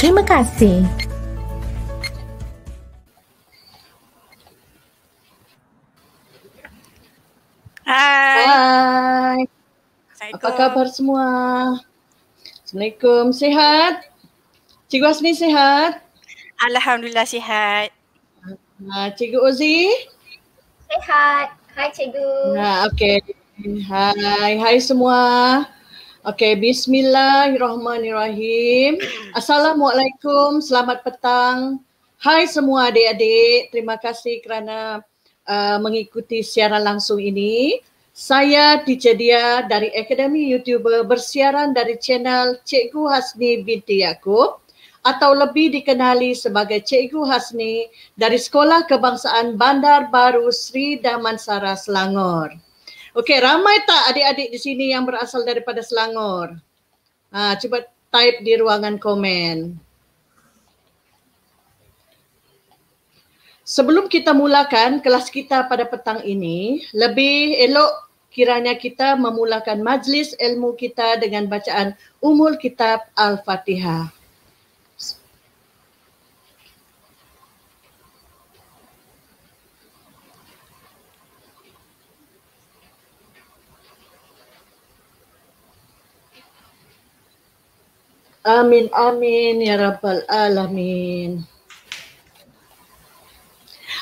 Terima kasih. Hai. Hai. Apa kabar semua? Assalamualaikum. Sihat? Cikgu Asmi sihat? Alhamdulillah sihat. Ah, Cikgu Uzi? Sihat. Hai Cikgu. Nah, okay. Hai. Hai semua. Okay, bismillahirrahmanirrahim. Assalamualaikum, selamat petang. Hai semua adik-adik, terima kasih kerana uh, mengikuti siaran langsung ini. Saya Teacher dari Akademi YouTuber bersiaran dari channel Cikgu Hasni binti Yaakob atau lebih dikenali sebagai Cikgu Hasni dari Sekolah Kebangsaan Bandar Baru Sri Damansara, Selangor. Okey, ramai tak adik-adik di sini yang berasal daripada Selangor? Ha, cuba type di ruangan komen. Sebelum kita mulakan kelas kita pada petang ini, lebih elok kiranya kita memulakan majlis ilmu kita dengan bacaan Umul Kitab Al-Fatihah. Amin, amin, ya Rabbal Alamin.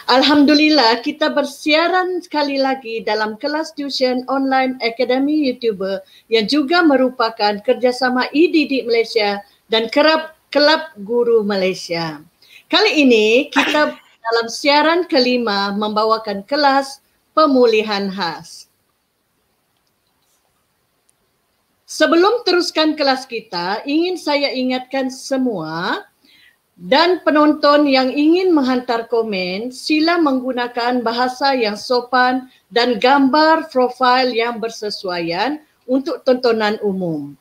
Alhamdulillah, kita bersiaran sekali lagi dalam kelas tuition online Akademi YouTuber yang juga merupakan kerjasama IDD e Malaysia dan Kerab Kelab Guru Malaysia. Kali ini, kita dalam siaran kelima membawakan kelas pemulihan khas. Sebelum teruskan kelas kita, ingin saya ingatkan semua dan penonton yang ingin menghantar komen, sila menggunakan bahasa yang sopan dan gambar profil yang bersesuaian untuk tontonan umum.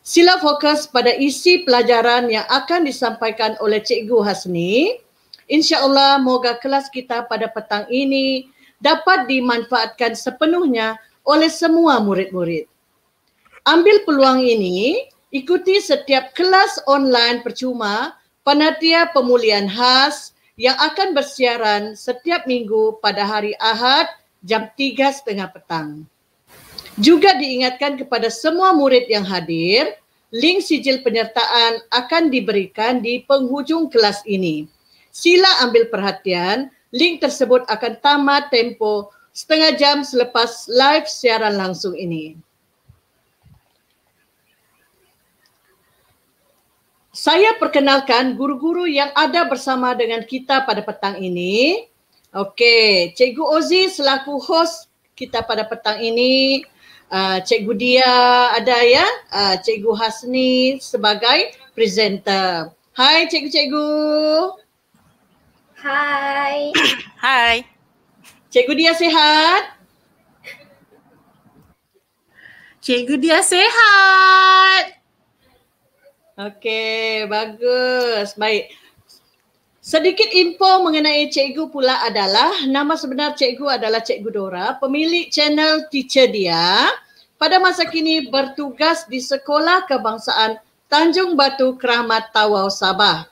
Sila fokus pada isi pelajaran yang akan disampaikan oleh Cikgu Hasni. InsyaAllah, moga kelas kita pada petang ini dapat dimanfaatkan sepenuhnya oleh semua murid-murid. Ambil peluang ini, ikuti setiap kelas online percuma Panatia Pemulihan Khas yang akan bersiaran setiap minggu pada hari Ahad jam 3.30 petang. Juga diingatkan kepada semua murid yang hadir, link sijil penyertaan akan diberikan di penghujung kelas ini. Sila ambil perhatian, link tersebut akan tamat tempo setengah jam selepas live siaran langsung ini. saya perkenalkan guru-guru yang ada bersama dengan kita pada petang ini. Okey, Cikgu Ozi selaku host kita pada petang ini. Uh, Cikgu Dia ada ya, uh, Cikgu Hasni sebagai presenter. Hai Cikgu-Cikgu. Hai. Hai. Cikgu Dia sihat? Cikgu Dia sihat. Okey, bagus. Baik. Sedikit info mengenai cikgu pula adalah nama sebenar cikgu adalah Cikgu Dora, pemilik channel Teacher Dia. Pada masa kini bertugas di Sekolah Kebangsaan Tanjung Batu Keramat Tawau Sabah.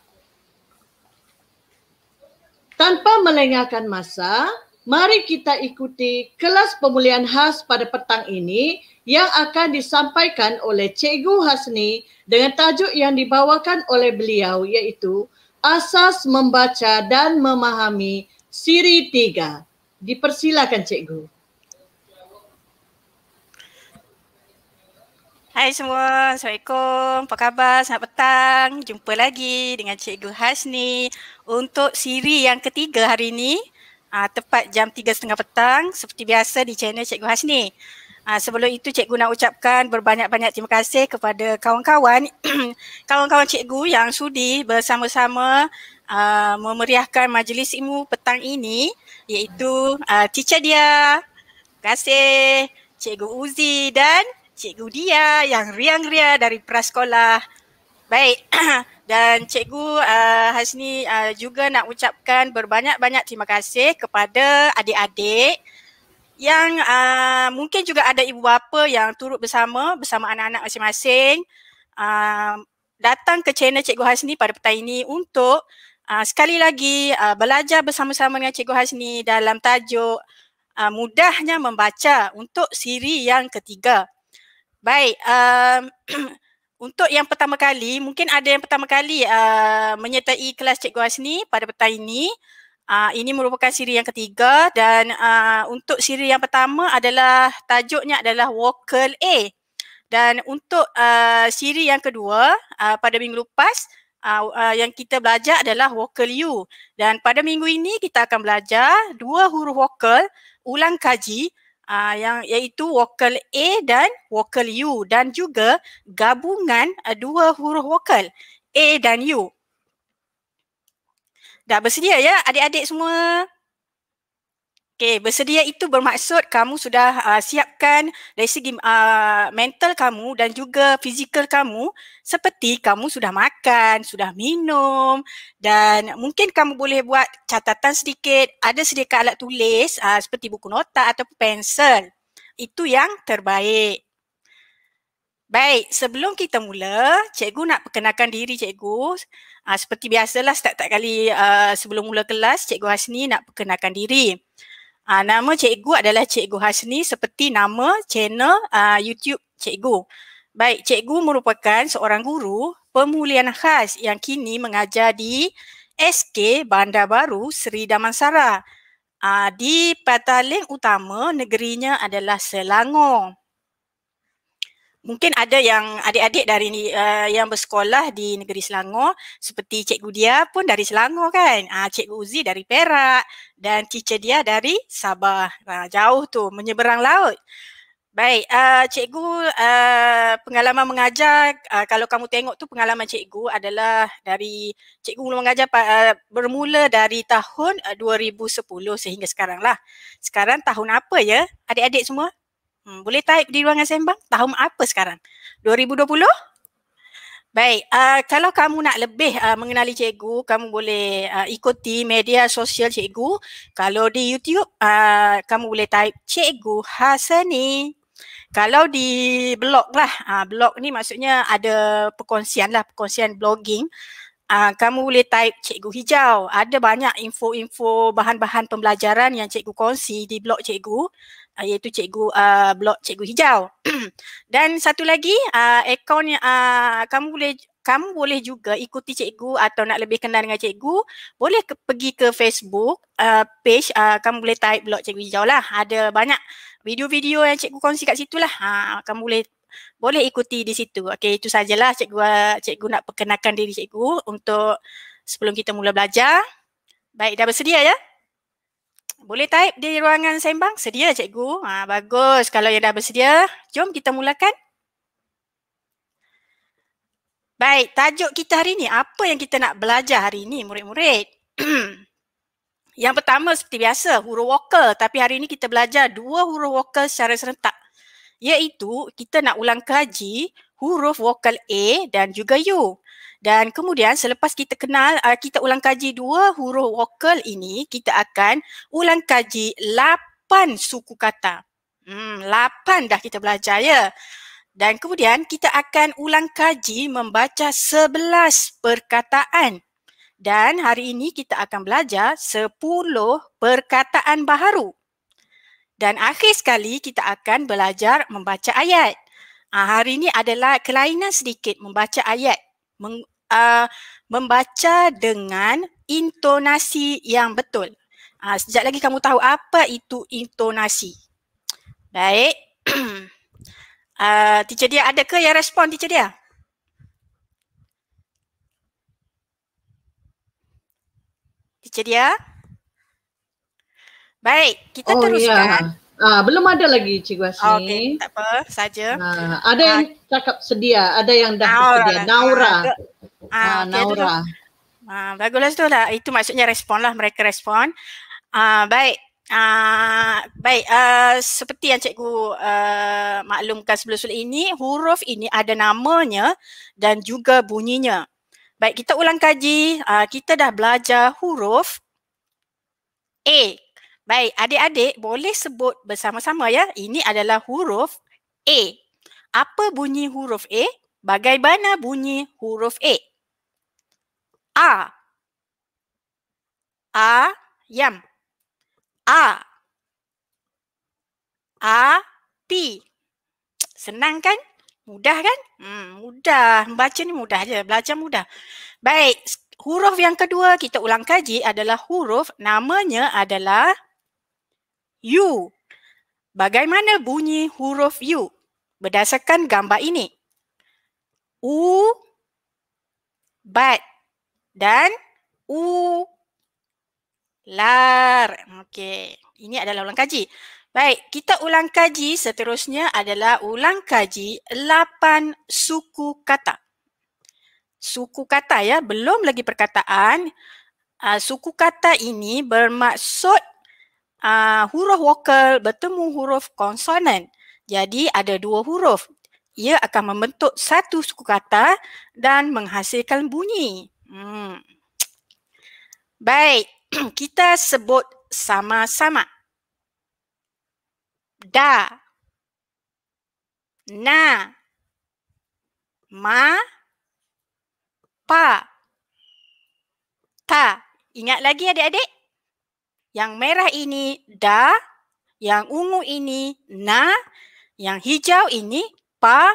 Tanpa melengahkan masa, mari kita ikuti kelas pemulihan khas pada petang ini yang akan disampaikan oleh Cikgu Hasni dengan tajuk yang dibawakan oleh beliau iaitu Asas Membaca dan Memahami Siri 3. Dipersilakan Cikgu. Hai semua, Assalamualaikum. Apa khabar? Selamat petang. Jumpa lagi dengan Cikgu Hasni untuk siri yang ketiga hari ini. Uh, tepat jam tiga setengah petang seperti biasa di channel Cikgu Hasni. Uh, sebelum itu cikgu nak ucapkan berbanyak-banyak terima kasih kepada kawan-kawan kawan-kawan cikgu yang sudi bersama-sama ah, memeriahkan majlis ilmu petang ini iaitu uh, teacher dia. Terima kasih cikgu Uzi dan cikgu dia yang riang-riang dari prasekolah. Baik. dan cikgu uh, Hasni uh, juga nak ucapkan berbanyak-banyak terima kasih kepada adik-adik yang uh, mungkin juga ada ibu bapa yang turut bersama bersama anak-anak masing-masing uh, datang ke channel Cikgu Hasni pada petang ini untuk uh, sekali lagi uh, belajar bersama-sama dengan Cikgu Hasni dalam tajuk uh, mudahnya membaca untuk siri yang ketiga. Baik, uh, untuk yang pertama kali mungkin ada yang pertama kali uh, menyertai kelas Cikgu Hasni pada petang ini Uh, ini merupakan siri yang ketiga dan uh, untuk siri yang pertama adalah tajuknya adalah Vocal A. Dan untuk uh, siri yang kedua uh, pada minggu lepas uh, uh, yang kita belajar adalah Vocal U. Dan pada minggu ini kita akan belajar dua huruf vokal ulang kaji uh, yang iaitu Vocal A dan Vocal U dan juga gabungan uh, dua huruf vokal A dan U. Dah bersedia ya adik-adik semua? Okey, bersedia itu bermaksud kamu sudah uh, siapkan dari segi uh, mental kamu dan juga fizikal kamu seperti kamu sudah makan, sudah minum dan mungkin kamu boleh buat catatan sedikit, ada sediakan alat tulis uh, seperti buku nota atau pensel. Itu yang terbaik. Baik, sebelum kita mula, cikgu nak perkenalkan diri cikgu. Ha, seperti biasalah setiap-setiap kali uh, sebelum mula kelas, cikgu Hasni nak perkenalkan diri. Ha, nama cikgu adalah Cikgu Hasni seperti nama channel uh, YouTube cikgu. Baik, cikgu merupakan seorang guru pemulihan khas yang kini mengajar di SK Bandar Baru Seri Damansara. Uh, di pataling utama negerinya adalah Selangor mungkin ada yang adik-adik dari uh, yang bersekolah di negeri Selangor seperti cikgu dia pun dari Selangor kan ah uh, cikgu Uzi dari Perak dan teacher dia dari Sabah uh, jauh tu menyeberang laut baik uh, cikgu uh, pengalaman mengajar uh, kalau kamu tengok tu pengalaman cikgu adalah dari cikgu mengajar uh, bermula dari tahun uh, 2010 sehingga sekarang lah sekarang tahun apa ya adik-adik semua Hmm, boleh type di ruangan sembang tahun apa sekarang? 2020? Baik, uh, kalau kamu nak lebih uh, mengenali cikgu, kamu boleh uh, ikuti media sosial cikgu. Kalau di YouTube, uh, kamu boleh type cikgu Hasani. Kalau di blog lah, uh, blog ni maksudnya ada perkongsian lah, perkongsian blogging. Uh, kamu boleh type cikgu hijau. Ada banyak info-info bahan-bahan pembelajaran yang cikgu kongsi di blog cikgu. Ah, iaitu cikgu uh, ah, blog cikgu hijau dan satu lagi uh, ah, akaun yang uh, kamu boleh kamu boleh juga ikuti cikgu atau nak lebih kenal dengan cikgu boleh ke, pergi ke Facebook uh, page uh, kamu boleh type blog cikgu hijau lah ada banyak video-video yang cikgu kongsi kat situ lah ha, kamu boleh boleh ikuti di situ okey itu sajalah cikgu uh, cikgu nak perkenalkan diri cikgu untuk sebelum kita mula belajar baik dah bersedia ya boleh type di ruangan sembang? Sedia cikgu? Ha, bagus kalau yang dah bersedia. Jom kita mulakan. Baik, tajuk kita hari ini. Apa yang kita nak belajar hari ini, murid-murid? yang pertama seperti biasa, huruf vokal. Tapi hari ini kita belajar dua huruf vokal secara serentak. Iaitu kita nak ulang kaji huruf vokal A dan juga U. Dan kemudian selepas kita kenal, uh, kita ulang kaji dua huruf vokal ini, kita akan ulang kaji lapan suku kata. Hmm, lapan dah kita belajar ya. Dan kemudian kita akan ulang kaji membaca sebelas perkataan. Dan hari ini kita akan belajar sepuluh perkataan baharu. Dan akhir sekali kita akan belajar membaca ayat. Ha, hari ini adalah kelainan sedikit membaca ayat meng, uh, membaca dengan intonasi yang betul. Uh, sejak lagi kamu tahu apa itu intonasi. Baik. uh, teacher dia ada ke yang respon teacher dia? Teacher dia? Baik, kita oh, ya. teruskan. Yeah. Ah, belum ada lagi Cikgu Asmi. Ah, okey. tak apa, saja. Ah, ada yang ah. cakap sedia, ada yang dah Naura. sedia. Naura. Ah, ah, ah Naura. Ah, bagulah tu lah. Itu maksudnya respon lah mereka respon. Ah, baik. Ah, baik. Ah, seperti yang Cikgu uh, maklumkan sebelum-sebelum ini, huruf ini ada namanya dan juga bunyinya. Baik, kita ulang kaji. Ah, kita dah belajar huruf A Baik, adik-adik boleh sebut bersama-sama ya. Ini adalah huruf A. Apa bunyi huruf A? Bagaimana bunyi huruf A? A. A. Yam. A. A. Pi. Senang kan? Mudah kan? Hmm, mudah. Baca ni mudah je. Belajar mudah. Baik, huruf yang kedua kita ulang kaji adalah huruf namanya adalah U. Bagaimana bunyi huruf U berdasarkan gambar ini? U, bat dan U, lar. Okey, ini adalah ulang kaji. Baik, kita ulang kaji seterusnya adalah ulang kaji 8 suku kata. Suku kata ya, belum lagi perkataan. Uh, suku kata ini bermaksud uh, huruf vokal bertemu huruf konsonan. Jadi ada dua huruf. Ia akan membentuk satu suku kata dan menghasilkan bunyi. Hmm. Baik, kita sebut sama-sama. Da. Na. Ma. Pa. Ta. Ingat lagi adik-adik? Yang merah ini da, yang ungu ini na, yang hijau ini pa,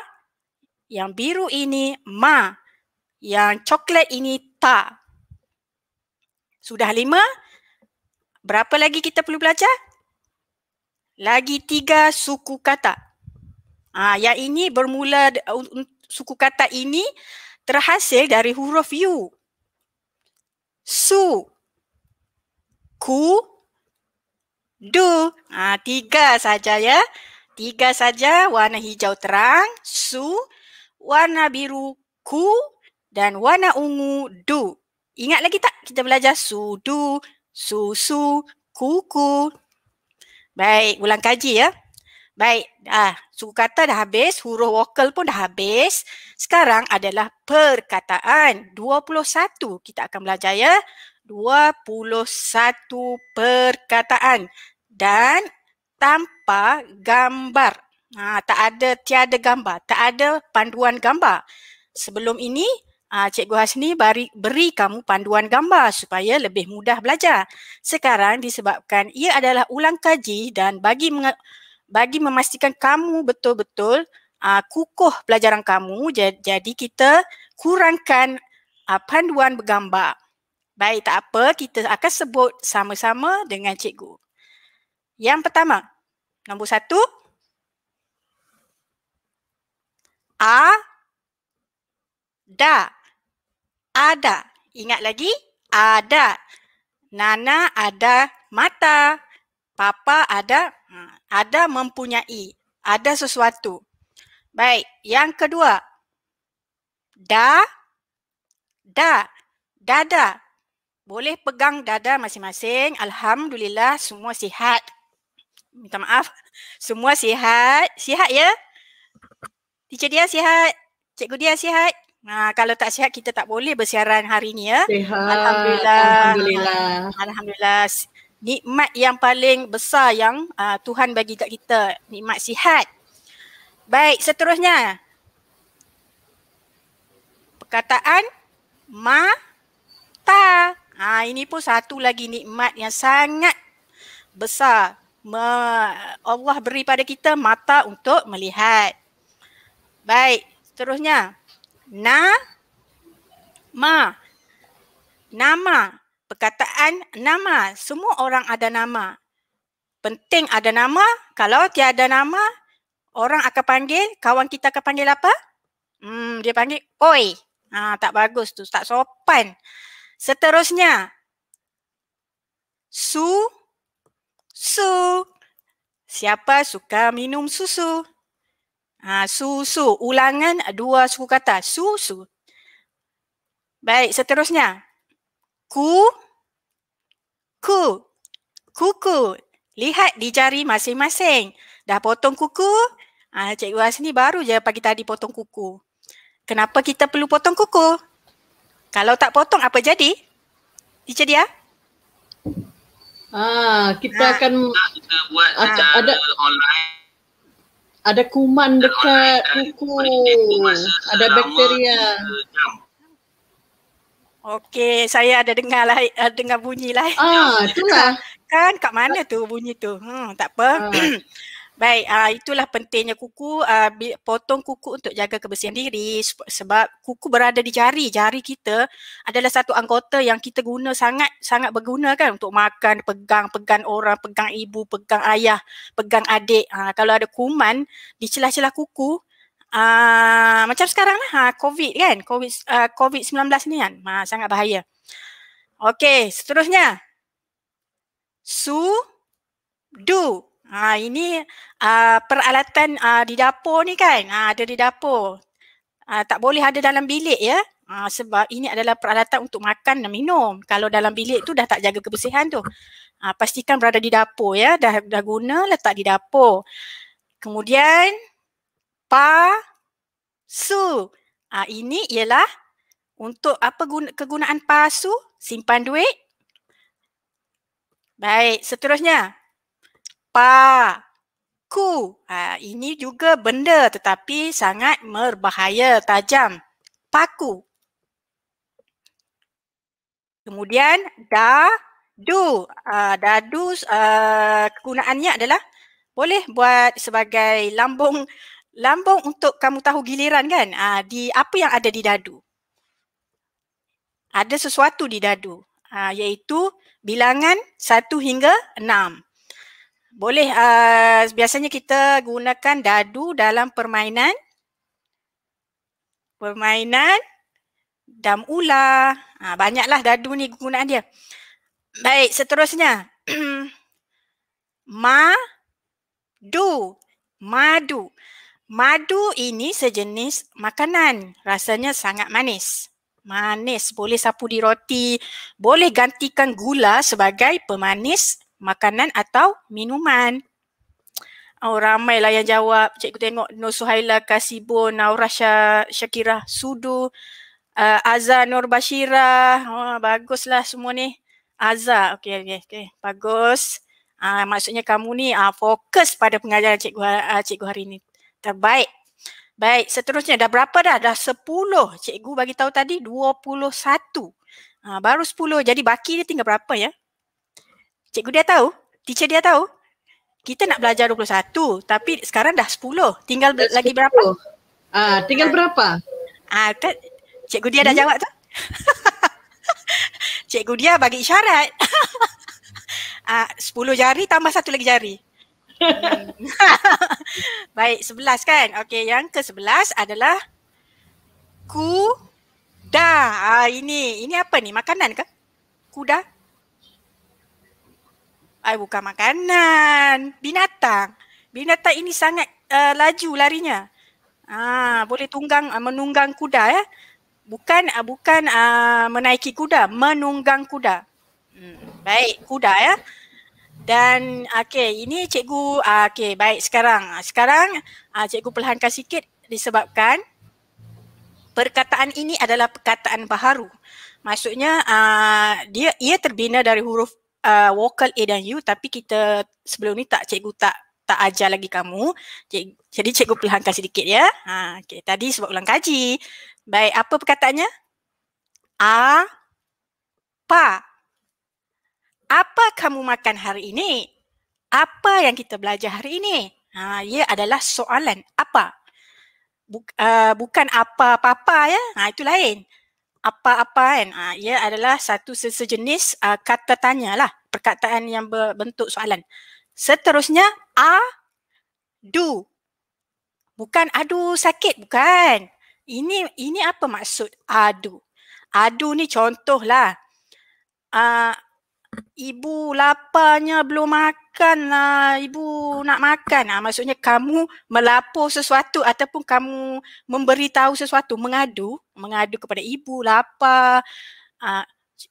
yang biru ini ma, yang coklat ini ta. Sudah lima? Berapa lagi kita perlu belajar? Lagi tiga suku kata. Ah, ha, yang ini bermula suku kata ini terhasil dari huruf U. Su. Ku do. Ha, tiga saja ya. Tiga saja warna hijau terang, su, warna biru, ku dan warna ungu, du. Ingat lagi tak kita belajar su, du, su, su, ku, ku. Baik, ulang kaji ya. Baik, ah, suku kata dah habis, huruf vokal pun dah habis. Sekarang adalah perkataan 21 kita akan belajar ya. 21 perkataan dan tanpa gambar. Ha, tak ada tiada gambar, tak ada panduan gambar. Sebelum ini, ha, Cikgu Hasni beri, beri kamu panduan gambar supaya lebih mudah belajar. Sekarang disebabkan ia adalah ulang kaji dan bagi menge- bagi memastikan kamu betul-betul uh, kukuh pelajaran kamu, jadi kita kurangkan uh, panduan bergambar. Baik, tak apa. Kita akan sebut sama-sama dengan cikgu. Yang pertama, nombor satu, A, da, ada. Ingat lagi, ada. Nana ada mata, papa ada, hmm, ada mempunyai, ada sesuatu. Baik, yang kedua, da, da, dada. Boleh pegang dada masing-masing. Alhamdulillah, semua sihat. Minta maaf. Semua sihat. Sihat ya. Teacher dia sihat. Cikgu dia sihat. Nah, kalau tak sihat kita tak boleh bersiaran hari ni ya. Sihat. Alhamdulillah. Alhamdulillah. Alhamdulillah. Nikmat yang paling besar yang uh, Tuhan bagi kat kita. Nikmat sihat. Baik, seterusnya. Perkataan mata. Ah ha, ini pun satu lagi nikmat yang sangat besar Allah beri pada kita mata untuk melihat. Baik, seterusnya. Na ma nama perkataan nama semua orang ada nama penting ada nama kalau tiada nama orang akan panggil kawan kita akan panggil apa hmm dia panggil oi ha tak bagus tu tak sopan seterusnya su Susu. Siapa suka minum susu? Ha, susu. Ulangan dua suku kata. Susu. Baik, seterusnya. Ku. Ku. Kuku. Lihat di jari masing-masing. Dah potong kuku? Ha, Cikgu ni baru je pagi tadi potong kuku. Kenapa kita perlu potong kuku? Kalau tak potong, apa jadi? Teacher dia? Ya? Ah, kita nah, akan kita buat ah, secara lah ada, online. Ada kuman dekat kan? kuku. Ada bakteria. Okey, saya ada dengar lah, eh, dengar bunyi lah. Ah, itulah. Kan, kan, kat mana tu bunyi tu? Hmm, tak apa. Ah. Baik, uh, itulah pentingnya kuku. Uh, potong kuku untuk jaga kebersihan diri sebab kuku berada di jari. Jari kita adalah satu anggota yang kita guna sangat, sangat berguna kan untuk makan, pegang, pegang orang, pegang ibu, pegang ayah, pegang adik. Uh, kalau ada kuman di celah-celah kuku, uh, macam sekarang lah, COVID kan, COVID, uh, COVID-19 ni kan, uh, sangat bahaya. Okey, seterusnya. Su, do. Ha, ini uh, peralatan uh, di dapur ni kan, ha, ada di dapur. Uh, tak boleh ada dalam bilik ya. Ha, sebab ini adalah peralatan untuk makan dan minum. Kalau dalam bilik tu dah tak jaga kebersihan tu. Ha, pastikan berada di dapur ya. Dah, dah guna letak di dapur. Kemudian pa su. Ha, ini ialah untuk apa guna, kegunaan pasu? Simpan duit. Baik, seterusnya pa ku. Ha, ini juga benda tetapi sangat berbahaya, tajam. Paku. Kemudian da du. Ha, dadu ha, kegunaannya adalah boleh buat sebagai lambung lambung untuk kamu tahu giliran kan ha, di apa yang ada di dadu. Ada sesuatu di dadu ha, iaitu bilangan 1 hingga 6. Boleh. Uh, biasanya kita gunakan dadu dalam permainan. Permainan dam ular. Ha, banyaklah dadu ni gunaan dia. Baik, seterusnya. Madu. Madu. Madu ini sejenis makanan. Rasanya sangat manis. Manis. Boleh sapu di roti. Boleh gantikan gula sebagai pemanis makanan atau minuman. Oh, ramailah yang jawab. Cikgu tengok Nur Suhaila Kasibun, Naura Syakirah Sudu, uh, Azhar Nur Bashirah. Oh, baguslah semua ni. Azhar, okey, okey, okey. Bagus. Uh, maksudnya kamu ni uh, fokus pada pengajaran cikgu, uh, cikgu hari ni. Terbaik. Baik, seterusnya dah berapa dah? Dah sepuluh. Cikgu bagi tahu tadi dua puluh satu. baru sepuluh. Jadi baki dia tinggal berapa ya? Cikgu dia tahu, teacher dia tahu. Kita nak belajar 21 tapi sekarang dah 10. Tinggal dah lagi 10. berapa? uh, tinggal uh, berapa? Ah, uh, cikgu dia hmm. dah jawab tu. cikgu dia bagi isyarat. Ah, uh, 10 jari tambah satu lagi jari. Baik, 11 kan? Okey, yang ke-11 adalah kuda. Ah, uh, ini, ini apa ni? Makanan ke? Kuda. Ay, bukan makanan. Binatang. Binatang ini sangat uh, laju larinya. Ah, boleh tunggang uh, menunggang kuda ya. Eh? Bukan uh, eh, bukan uh, menaiki kuda, menunggang kuda. Hmm, baik, kuda ya. Eh? Dan okey, ini cikgu uh, okey, baik sekarang. Ah, sekarang uh, cikgu perlahankan sikit disebabkan perkataan ini adalah perkataan baharu. Maksudnya uh, dia ia terbina dari huruf uh, vocal A dan U tapi kita sebelum ni tak cikgu tak tak ajar lagi kamu. Cikgu, jadi cikgu pelahankan sedikit ya. Ha, okay. Tadi sebab ulang kaji. Baik, apa perkataannya? A. Pa. Apa kamu makan hari ini? Apa yang kita belajar hari ini? Ha, ia adalah soalan. Apa? Buk, uh, bukan apa-apa ya. Ha, itu lain apa-apa kan uh, ia adalah satu sejenis uh, ah, kata tanya lah perkataan yang berbentuk soalan seterusnya a do bukan aduh sakit bukan ini ini apa maksud adu adu ni contohlah uh, Ibu laparnya belum makan lah. Ibu nak makan lah. Maksudnya kamu melapor sesuatu ataupun kamu memberitahu sesuatu, mengadu. Mengadu kepada ibu, lapar. Aa, ah,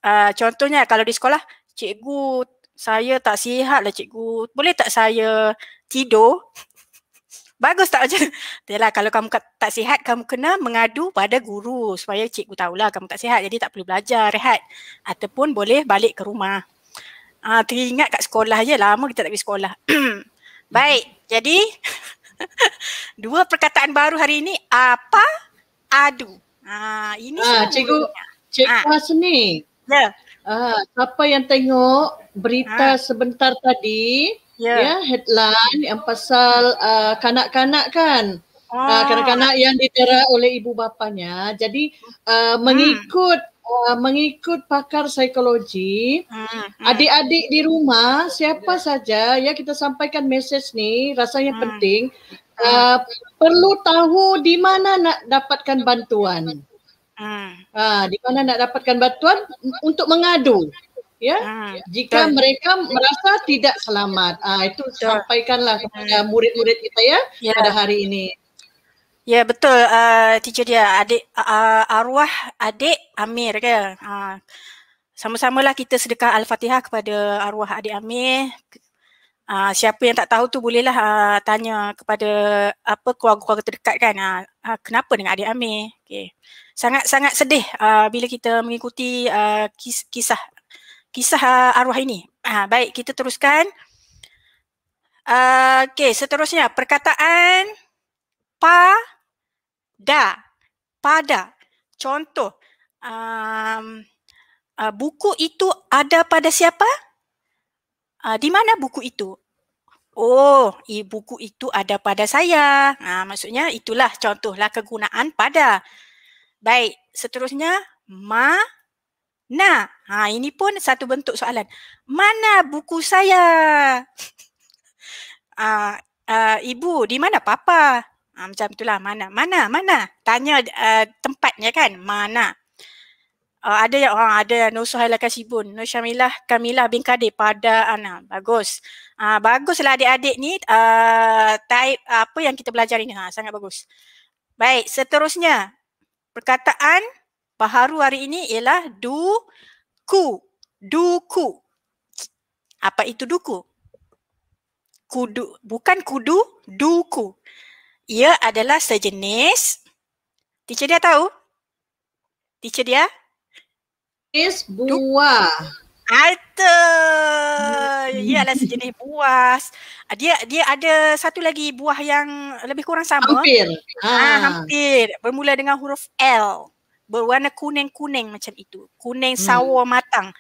aa, ah, contohnya kalau di sekolah, cikgu saya tak sihat lah cikgu. Boleh tak saya tidur? Bagus tak macam tu? Yalah, kalau kamu tak sihat, kamu kena mengadu pada guru supaya cikgu tahulah kamu tak sihat. Jadi tak perlu belajar, rehat. Ataupun boleh balik ke rumah. Ah teringat kat sekolah je lah. lama kita tak pergi sekolah. Baik. Jadi dua perkataan baru hari ini apa adu. Ha, ah ini ha, cikgu cikgu ha. Hasni. Ya. Ah siapa yang tengok berita ha. sebentar tadi ya. ya headline yang pasal uh, kanak-kanak kan? Ah uh, kanak-kanak yang ditera oleh ibu bapanya. Jadi uh, mengikut uh, mengikut pakar psikologi, hmm, hmm. adik-adik di rumah, siapa ya. saja ya kita sampaikan message ni rasanya hmm. penting. Uh, perlu tahu di mana nak dapatkan bantuan. Hmm. Uh, di mana nak dapatkan bantuan untuk mengadu. Ya, hmm. jika Betul. mereka merasa tidak selamat. Ah itu Betul. sampaikanlah kepada hmm. murid-murid kita ya, ya pada hari ini. Ya betul uh, teacher dia adik uh, arwah adik Amir ke. Uh, sama-samalah kita sedekah al-Fatihah kepada arwah adik Amir. Uh, siapa yang tak tahu tu bolehlah uh, tanya kepada apa keluarga-keluarga terdekat kan uh, uh, kenapa dengan adik Amir. Okey. Sangat-sangat sedih uh, bila kita mengikuti uh, kis- kisah kisah uh, arwah ini. Uh, baik kita teruskan. Uh, Okey, seterusnya perkataan pa da, pada. Contoh, um, uh, buku itu ada pada siapa? Uh, di mana buku itu? Oh, i, buku itu ada pada saya. Nah, ha, maksudnya itulah contohlah kegunaan pada. Baik, seterusnya ma na. Ha, ini pun satu bentuk soalan. Mana buku saya? Uh, uh, ibu, di mana papa? Ha, macam itulah mana, mana, mana. Tanya uh, tempatnya kan, mana. Uh, ada yang orang, ah, ada yang Nur Suhaila Kasibun, Nur Syamilah Kamilah bin Kadir pada Ana. Bagus. Uh, baguslah adik-adik ni uh, type uh, apa yang kita belajar ini. Ha, sangat bagus. Baik, seterusnya. Perkataan baharu hari ini ialah duku duku Apa itu duku? Kudu, bukan kudu, duku ia adalah sejenis Teacher dia tahu? Teacher dia? Jenis buah. Ada. Ah, ia adalah sejenis buah. Ah, dia dia ada satu lagi buah yang lebih kurang sama. Hampir. Ha, ah. hampir. Bermula dengan huruf L. Berwarna kuning-kuning macam itu. Kuning hmm. sawo hmm. matang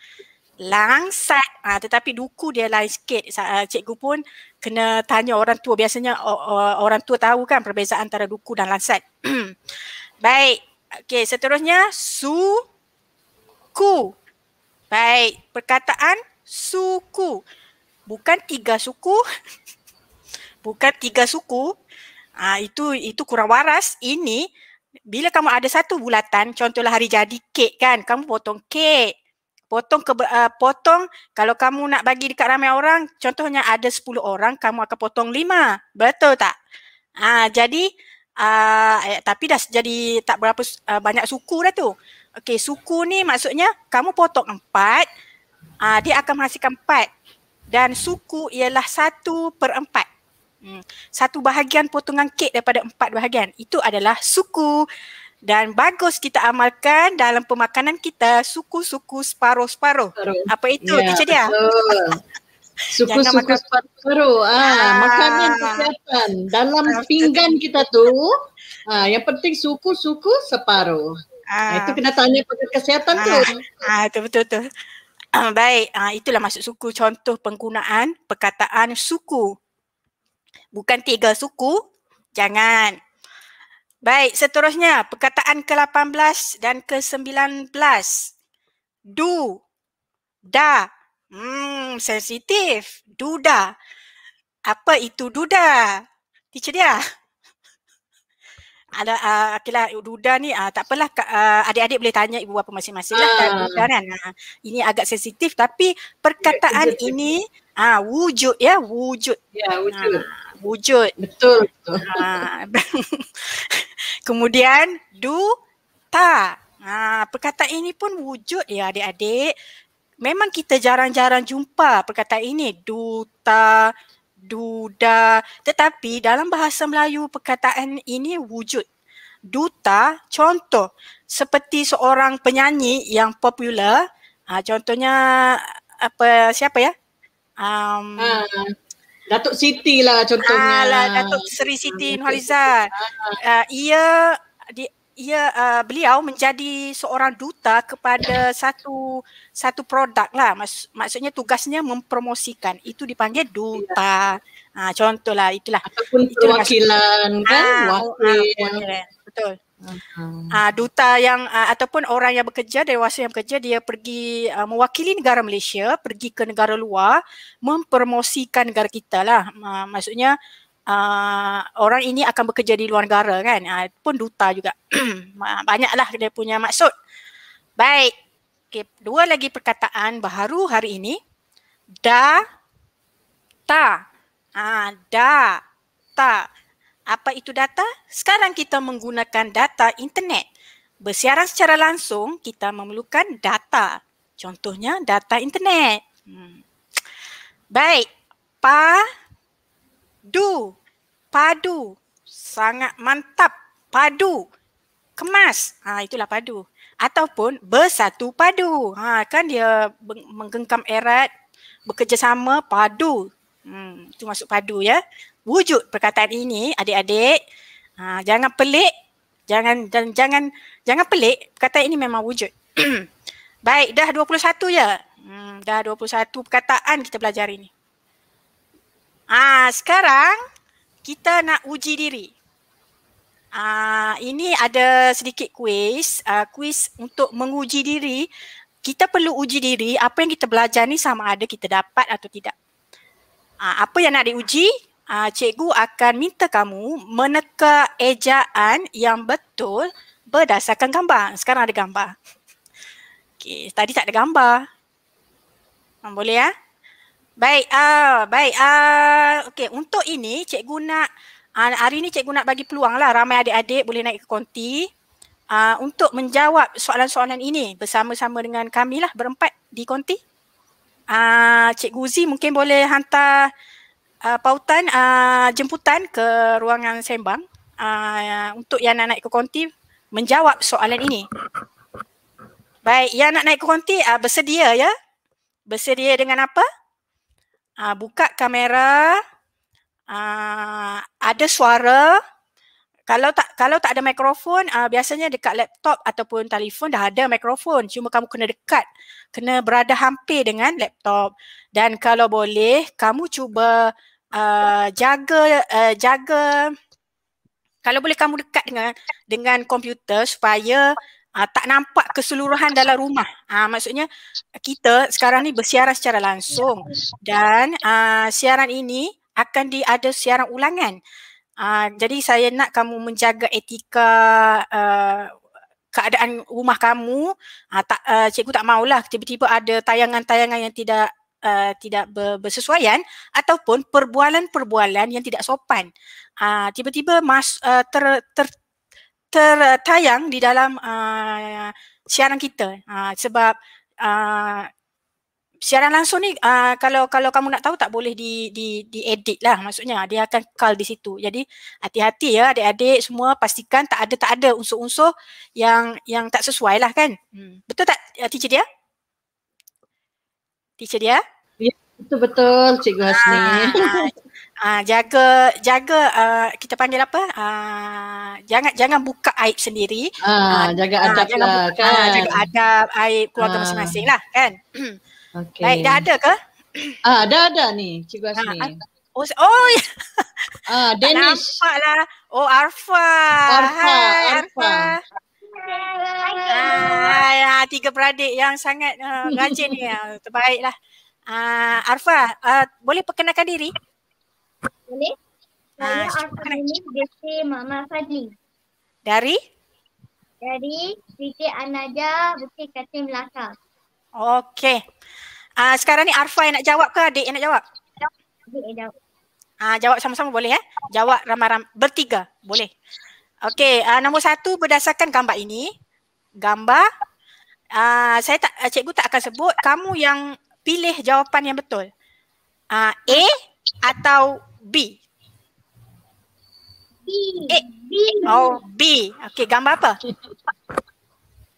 langsat ha, tetapi duku dia lain sikit ah, cikgu pun kena tanya orang tua biasanya orang tua tahu kan perbezaan antara duku dan langsat baik okey seterusnya suku baik perkataan suku bukan tiga suku bukan tiga suku ha, itu itu kurang waras ini bila kamu ada satu bulatan contohlah hari jadi kek kan kamu potong kek potong ke, uh, eh, potong kalau kamu nak bagi dekat ramai orang contohnya ada 10 orang kamu akan potong 5 betul tak ha, ah uh, jadi uh, eh, tapi dah jadi tak berapa uh, banyak suku dah tu okey suku ni maksudnya kamu potong 4 uh, ah, dia akan menghasilkan 4 dan suku ialah 1 per 4 hmm, satu bahagian potongan kek daripada empat bahagian itu adalah suku dan bagus kita amalkan dalam pemakanan kita suku-suku separuh-separuh. Apa itu? Ya, Teacher dia. Suku-suku separuh-separuh. Ha, ah, makanan kesihatan dalam pinggan kita tu. Ah, yang penting suku-suku separuh. Ah. Ha, itu kena tanya pada kesihatan ah. tu. Ah, ha, betul tu. Ah, baik, ah, itulah masuk suku contoh penggunaan perkataan suku. Bukan tiga suku, jangan Baik, seterusnya perkataan ke-18 dan ke-19. Do. Da. Hmm, sensitif. Duda. Apa itu duda? Teacher dia. Ada uh, ah, akilah duda ni uh, tak apalah uh, adik-adik boleh tanya ibu bapa masing-masing uh. Lah. duda kan. Uh, ini agak sensitif tapi perkataan yeah, ini uh, wujud ya, wujud. yeah, wujud. Uh wujud. Betul. Ha. Kemudian du ta. Ha, perkataan ini pun wujud ya adik-adik. Memang kita jarang-jarang jumpa perkataan ini duta, duda, tetapi dalam bahasa Melayu perkataan ini wujud. Duta contoh seperti seorang penyanyi yang popular, ha, contohnya apa siapa ya? Um, Datuk Siti lah contohnya. Ah, lah, Datuk Seri Siti Nurhaliza. Ah. Uh, ia di ia uh, beliau menjadi seorang duta kepada satu satu produk lah. Maks- maksudnya tugasnya mempromosikan. Itu dipanggil duta. Ah, contohlah itulah. Ataupun itulah perwakilan kan? Ah, wakil. Ah, wakil. Betul. Uh-huh. Uh, duta yang uh, ataupun orang yang bekerja dewasa yang bekerja dia pergi uh, mewakili negara Malaysia pergi ke negara luar mempromosikan negara kita lah uh, maksudnya uh, orang ini akan bekerja di luar negara kan uh, pun duta juga banyaklah dia punya maksud baik okay. dua lagi perkataan baru hari ini da ta uh, da ta apa itu data? Sekarang kita menggunakan data internet. Bersiaran secara langsung, kita memerlukan data. Contohnya, data internet. Hmm. Baik. Padu. Padu. Sangat mantap. Padu. Kemas. Ha, itulah padu. Ataupun bersatu padu. Ha, kan dia menggenggam erat, bekerjasama, padu. Hmm, itu masuk padu ya wujud perkataan ini adik-adik ha, jangan pelik jangan dan jangan jangan pelik perkataan ini memang wujud baik dah 21 ya hmm, dah 21 perkataan kita belajar ini ah sekarang kita nak uji diri Uh, ini ada sedikit kuis, uh, kuis untuk menguji diri. Kita perlu uji diri apa yang kita belajar ni sama ada kita dapat atau tidak. Uh, apa yang nak diuji, uh, cikgu akan minta kamu meneka ejaan yang betul berdasarkan gambar. Sekarang ada gambar. Okey, tadi tak ada gambar. Um, boleh ya? Baik, uh, baik. uh, okey, untuk ini cikgu nak uh, hari ini cikgu nak bagi peluang lah ramai adik-adik boleh naik ke konti uh, untuk menjawab soalan-soalan ini bersama-sama dengan kami lah berempat di konti. Ah uh, cikgu Zi mungkin boleh hantar uh, pautan uh, jemputan ke ruangan sembang uh, untuk yang nak naik ke konti menjawab soalan ini. Baik, yang nak naik ke konti uh, bersedia ya? Bersedia dengan apa? Uh, buka kamera. Uh, ada suara. Kalau tak kalau tak ada mikrofon, uh, biasanya dekat laptop ataupun telefon dah ada mikrofon. Cuma kamu kena dekat, kena berada hampir dengan laptop. Dan kalau boleh, kamu cuba uh, jaga uh, jaga kalau boleh kamu dekat dengan dengan komputer supaya uh, tak nampak keseluruhan dalam rumah. Uh, maksudnya kita sekarang ni bersiaran secara langsung dan uh, siaran ini akan di ada siaran ulangan. Uh, jadi saya nak kamu menjaga etika uh, keadaan rumah kamu. Uh, tak uh, cikgu tak maulah tiba-tiba ada tayangan-tayangan yang tidak uh, tidak bersesuaian ataupun perbualan-perbualan yang tidak sopan uh, tiba-tiba mas uh, ter, ter, ter, ter tayang di dalam uh, siaran kita uh, sebab uh, siaran langsung ni uh, kalau kalau kamu nak tahu tak boleh di di di edit lah maksudnya dia akan kal di situ jadi hati-hati ya adik-adik semua pastikan tak ada tak ada unsur-unsur yang yang tak sesuai lah kan hmm. betul tak teacher dia Teacher dia. Ya, betul betul Cikgu Hasni. Ah, ah, ah. ah jaga jaga uh, kita panggil apa? Uh, jangan jangan buka aib sendiri. Ah, uh, jaga adab uh, lah buka, kan. Jaga adab aib keluarga ah. masing-masing lah kan. Okay. Baik, dah ada ke? Ah, dah ada ni Cikgu Hasni. Ah, oh, oh ya. Ah, Danish. Nampaklah. Oh, Arfa. Arfa. Hai, Arfa. Arfa. Hai, ah, tiga beradik yang sangat uh, rajin ni. Eh, terbaiklah. Uh, ah, Arfa, uh, boleh perkenalkan diri? Boleh. Ah, Saya uh, Arfa ini DC Mama Fadli. Dari? Dari PT Anaja Bukit Kati Melaka. Okey. Uh, sekarang ni Arfa yang nak jawab ke adik yang nak jawab? Adik yang jawab. Uh, jawab sama-sama boleh eh? Jawab ramai-ramai bertiga boleh. Okey, uh, nombor satu berdasarkan gambar ini. Gambar. Uh, saya tak, uh, cikgu tak akan sebut. Kamu yang pilih jawapan yang betul. Uh, A atau B? B. A. B. Oh, B. Okey, gambar apa?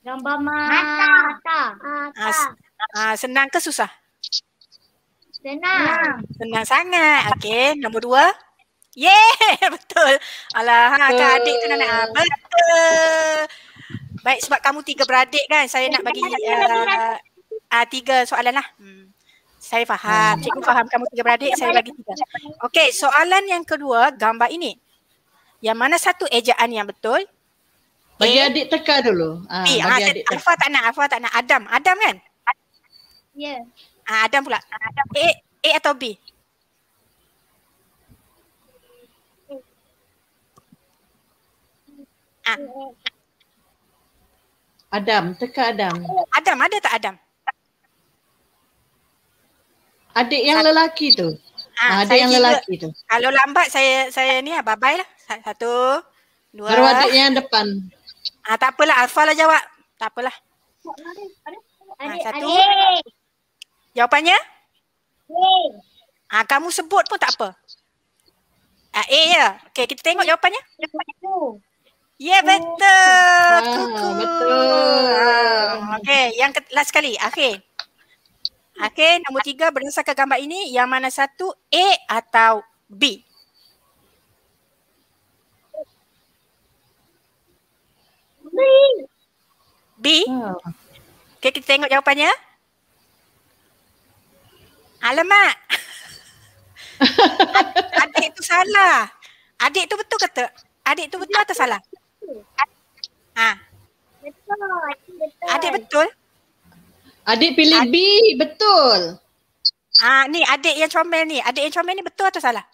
Gambar mata. Mata. Uh, uh, senang ke susah? Senang. Senang sangat. Okey, nombor dua. Yeah, betul. Alah, betul. Ha, adik tu nak ha, betul. Baik sebab kamu tiga beradik kan, saya nak bagi uh, uh, tiga soalan lah. Hmm. Saya faham. Cikgu hmm. faham kamu tiga beradik, saya bagi tiga. Okey, soalan yang kedua, gambar ini. Yang mana satu ejaan yang betul? Bagi A. adik teka dulu. Ha, B. Ha, adik teka. Alfa tak nak, Alfa tak nak. Adam, Adam kan? Ya. Yeah. Ha, Adam pula. Adam. A, A atau B? Adam, teka Adam. Adam, ada tak Adam? Adik yang satu. lelaki tu. Ha, adik yang lelaki tu. Kalau lambat saya saya ni ah, bye bye lah. Satu, dua. Baru adik yang depan. Ha, tak apalah, Alfa lah jawab. Tak apalah. Ha, satu. Jawapannya? Ha, kamu sebut pun tak apa. Ha, A ya. Okey, kita tengok jawapannya. Ya yeah, oh, betul. Oh, Kuku. Betul. Ah, okey, yang ke- last sekali. Akhir. Akhir nombor tiga berdasarkan gambar ini yang mana satu A atau B? B. B. Ah. Okey, kita tengok jawapannya. Alamak. Adik tu salah. Adik tu betul kata? Adik tu betul atau salah? Ha. Betul. Adik betul. Adik betul. Adik pilih B betul. Ah ha, ni adik yang comel ni. Adik yang comel ni betul atau salah?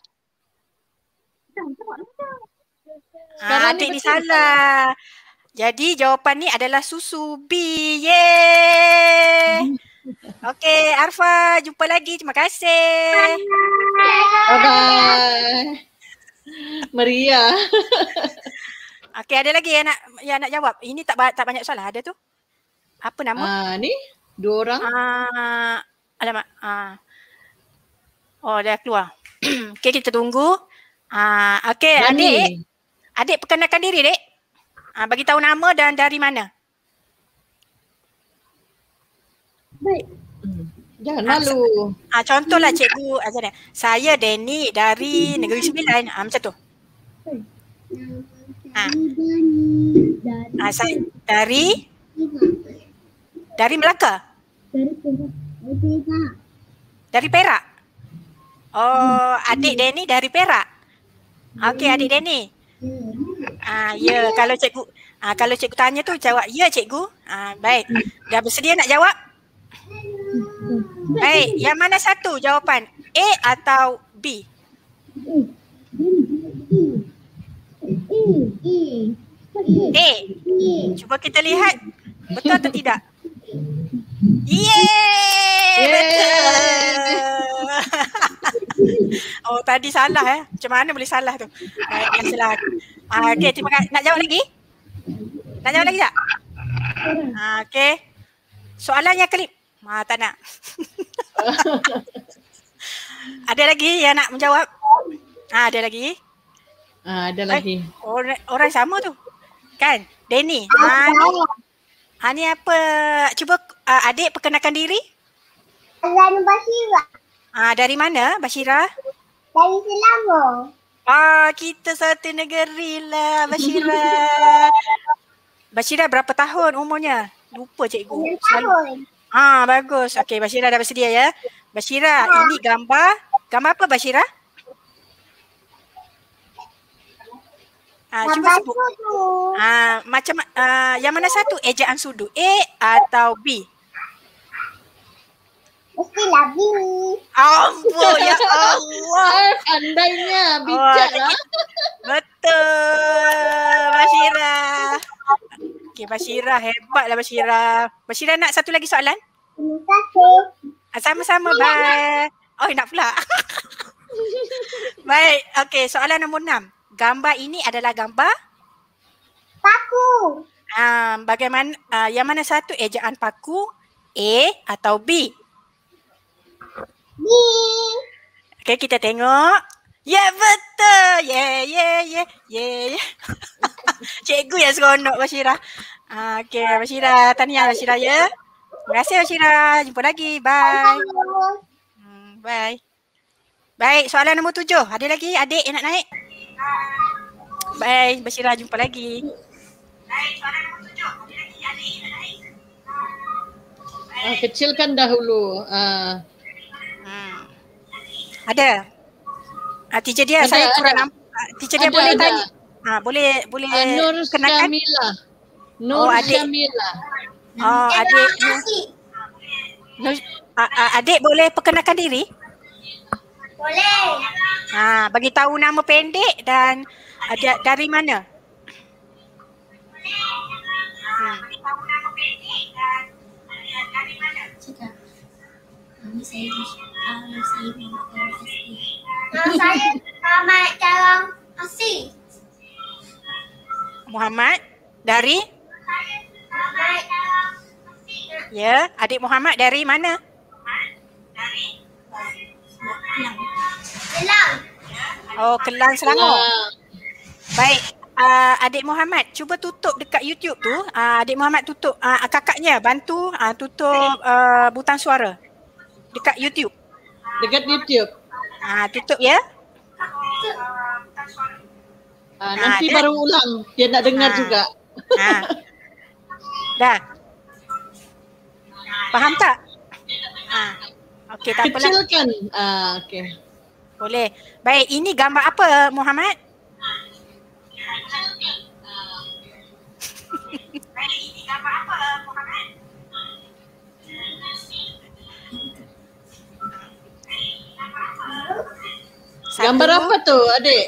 Ha, adik ni, salah. Jadi jawapan ni adalah susu B. Ye! Okey, Arfa, jumpa lagi. Terima kasih. Bye. Bye. Meriah. Okey, ada lagi yang nak yang nak jawab. Ini tak tak banyak soalan ada tu. Apa nama? Ah, uh, ni dua orang. Ah, uh, alamak. Ah. Uh. Oh, dah keluar. Okey, kita tunggu. Ah, uh, okey, adik. Adik perkenalkan diri, Dik. Ah, uh, bagi tahu nama dan dari mana. Baik. Hmm. Jangan ah, malu. Ah, contohlah hmm. cikgu Azana. Saya Denny dari Negeri Sembilan. Ah, macam tu. Ha. Dari, dari, dari dari Melaka? Dari Perak. Oh, hmm. adik Denny dari Perak. Okey, hmm. adik Denny. Ya. Ah, ya, kalau cikgu ah, kalau cikgu tanya tu jawab, ya cikgu. Ah, baik. Dah bersedia nak jawab? Baik, yang mana satu jawapan? A atau B? Eh, E, Cuba kita lihat betul atau tidak. Yeay! Yeay! Betul! oh tadi salah eh. Macam mana boleh salah tu? Baik, uh, biasalah. Uh, ah, okay, terima kasih. Nak jawab lagi? Nak jawab lagi tak? Uh, ah, okay. Soalannya kelip. Ha, uh, tak nak. ada lagi yang nak menjawab? Ah, uh, Ada lagi? Ah, ada eh, lagi. Orang, orang sama tu. Kan? Denny. Ah, ha, ha, ni apa? Cuba uh, adik perkenalkan diri. Azan Bashira. Ah, dari mana Bashira? Dari Selangor. Ah, kita satu negeri lah Bashira. Bashira berapa tahun umurnya? Lupa cikgu. tahun. Selalu. Ah, bagus. Okey, Bashira dah bersedia ya. Bashira, ha. ini gambar. Gambar apa Bashira? Ah, cuba yang sebut. Ah, macam ah, yang mana satu? Ejaan sudu. A atau B? Mestilah B. Ampun, ya Allah. Andainya, bijaklah. Oh, betul, Bashira. Okey, Bashira. Hebatlah, Bashira. Bashira nak satu lagi soalan? Terima kasih. Ah, sama-sama, bye. Oh, nak pula. Baik, okey. Soalan nombor enam gambar ini adalah gambar paku. Ah, um, bagaimana uh, yang mana satu ejaan paku? A atau B? B. Okey, kita tengok. Ya yeah, betul. Ye ya, yeah, ye ya, yeah, ye ya. yeah. ye. Yeah, yeah. Cikgu yang seronok Bashira. Ah, uh, okey Bashira, tahniah Bashira ya. Terima kasih Bashira. Jumpa lagi. Bye. Hmm, bye. Baik, soalan nombor tujuh. Ada lagi adik yang nak naik? Bye, Bashirah jumpa lagi. Ah, kecilkan dahulu. Ah. Hmm. Ada. Ah, teacher dia ada, saya kurang ada. nampak. Teacher ada, boleh ada. tanya. Ah, boleh boleh ah, Nur kenakan. Syamila. Nur oh, adik. Syamila. Oh, adik. Nur, ah, ah, adik boleh perkenalkan diri? Boleh. Ha, bagi tahu nama pendek dan ada dari mana? Saya Muhammad Jalong Asi. Muhammad dari? Muhammad Jalong Asi. Ya, adik Muhammad dari mana? dari. Kelang. Oh, Kelang Selangor. Uh. Baik. Uh, Adik Muhammad, cuba tutup dekat YouTube tu. Uh, Adik Muhammad tutup. Uh, kakaknya bantu uh, tutup uh, butang suara. Dekat YouTube. Dekat YouTube. Uh, tutup ya. Uh, nanti uh, baru ulang. Dia nak dengar uh, juga. Uh. Dah. Faham tak? Okey, tak apalah. Kecilkan. uh, okey. Boleh. Baik, ini gambar apa Muhammad? Satu. Gambar apa tu adik?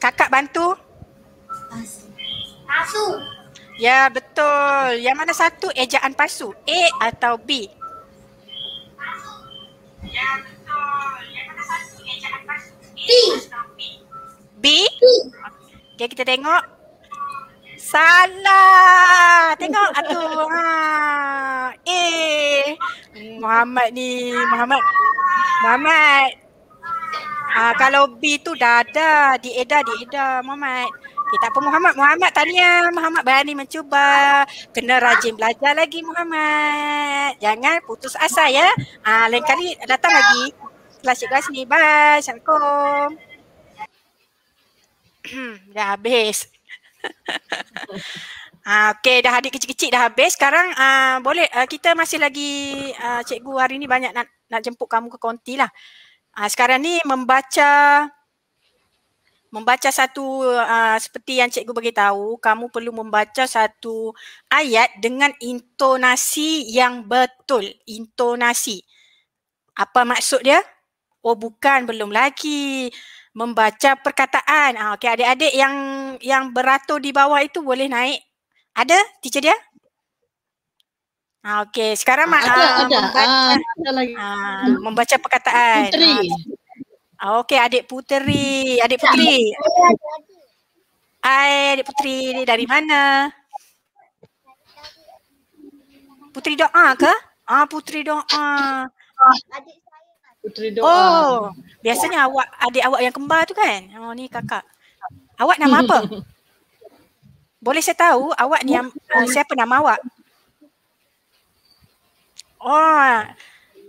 Kakak bantu. Pasu. Ya betul. Yang mana satu ejaan pasu? A atau B? B. B. okay kita tengok. Salah. Tengok aduh. Ha. Eh. Muhammad ni, Muhammad. Muhammad. Ah kalau B tu dah ada, dieda dieda Muhammad. Kita okay, apa Muhammad, Muhammad tanya Muhammad berani mencuba. Kena rajin belajar lagi Muhammad. Jangan putus asa ya. Ah lain kali datang lagi. Klasik kat sini. Bye. Assalamualaikum. dah habis. Ah, Okey, dah adik kecil-kecil dah habis. Sekarang uh, boleh, uh, kita masih lagi, uh, cikgu hari ni banyak nak, nak jemput kamu ke konti lah. Uh, sekarang ni membaca membaca satu uh, seperti yang cikgu tahu kamu perlu membaca satu ayat dengan intonasi yang betul. Intonasi. Apa maksud dia? Oh bukan belum lagi membaca perkataan. Ah, okay, adik-adik yang yang beratur di bawah itu boleh naik. Ada teacher dia? Ah, okay, sekarang ah, mak ada, ah, ada. Membaca, ah, ada lagi. Ah, membaca perkataan. Puteri. Ah, okay, ah, adik puteri. Adik puteri. Hai, adik puteri dari mana? Putri doa ke? Ah, putri doa. Adik ah. Puteri Doa. Oh, biasanya ya. awak adik awak yang kembar tu kan? Oh, ni kakak. Awak nama apa? Boleh saya tahu awak ni yang ah, siapa nama awak? Oh,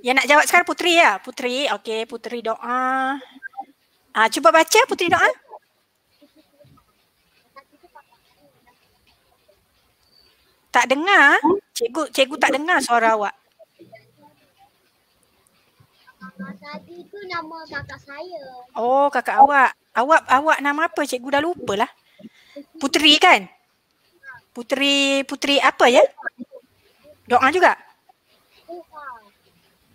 yang nak jawab sekarang Putri ya? Putri, okey, Puteri Doa. Ah, cuba baca Puteri Doa. Tak dengar? Cikgu, cikgu tak dengar suara awak tadi tu nama kakak saya. Oh, kakak awak. Awak awak nama apa? Cikgu dah lupa lah. Puteri kan? Puteri puteri apa ya? Doa juga?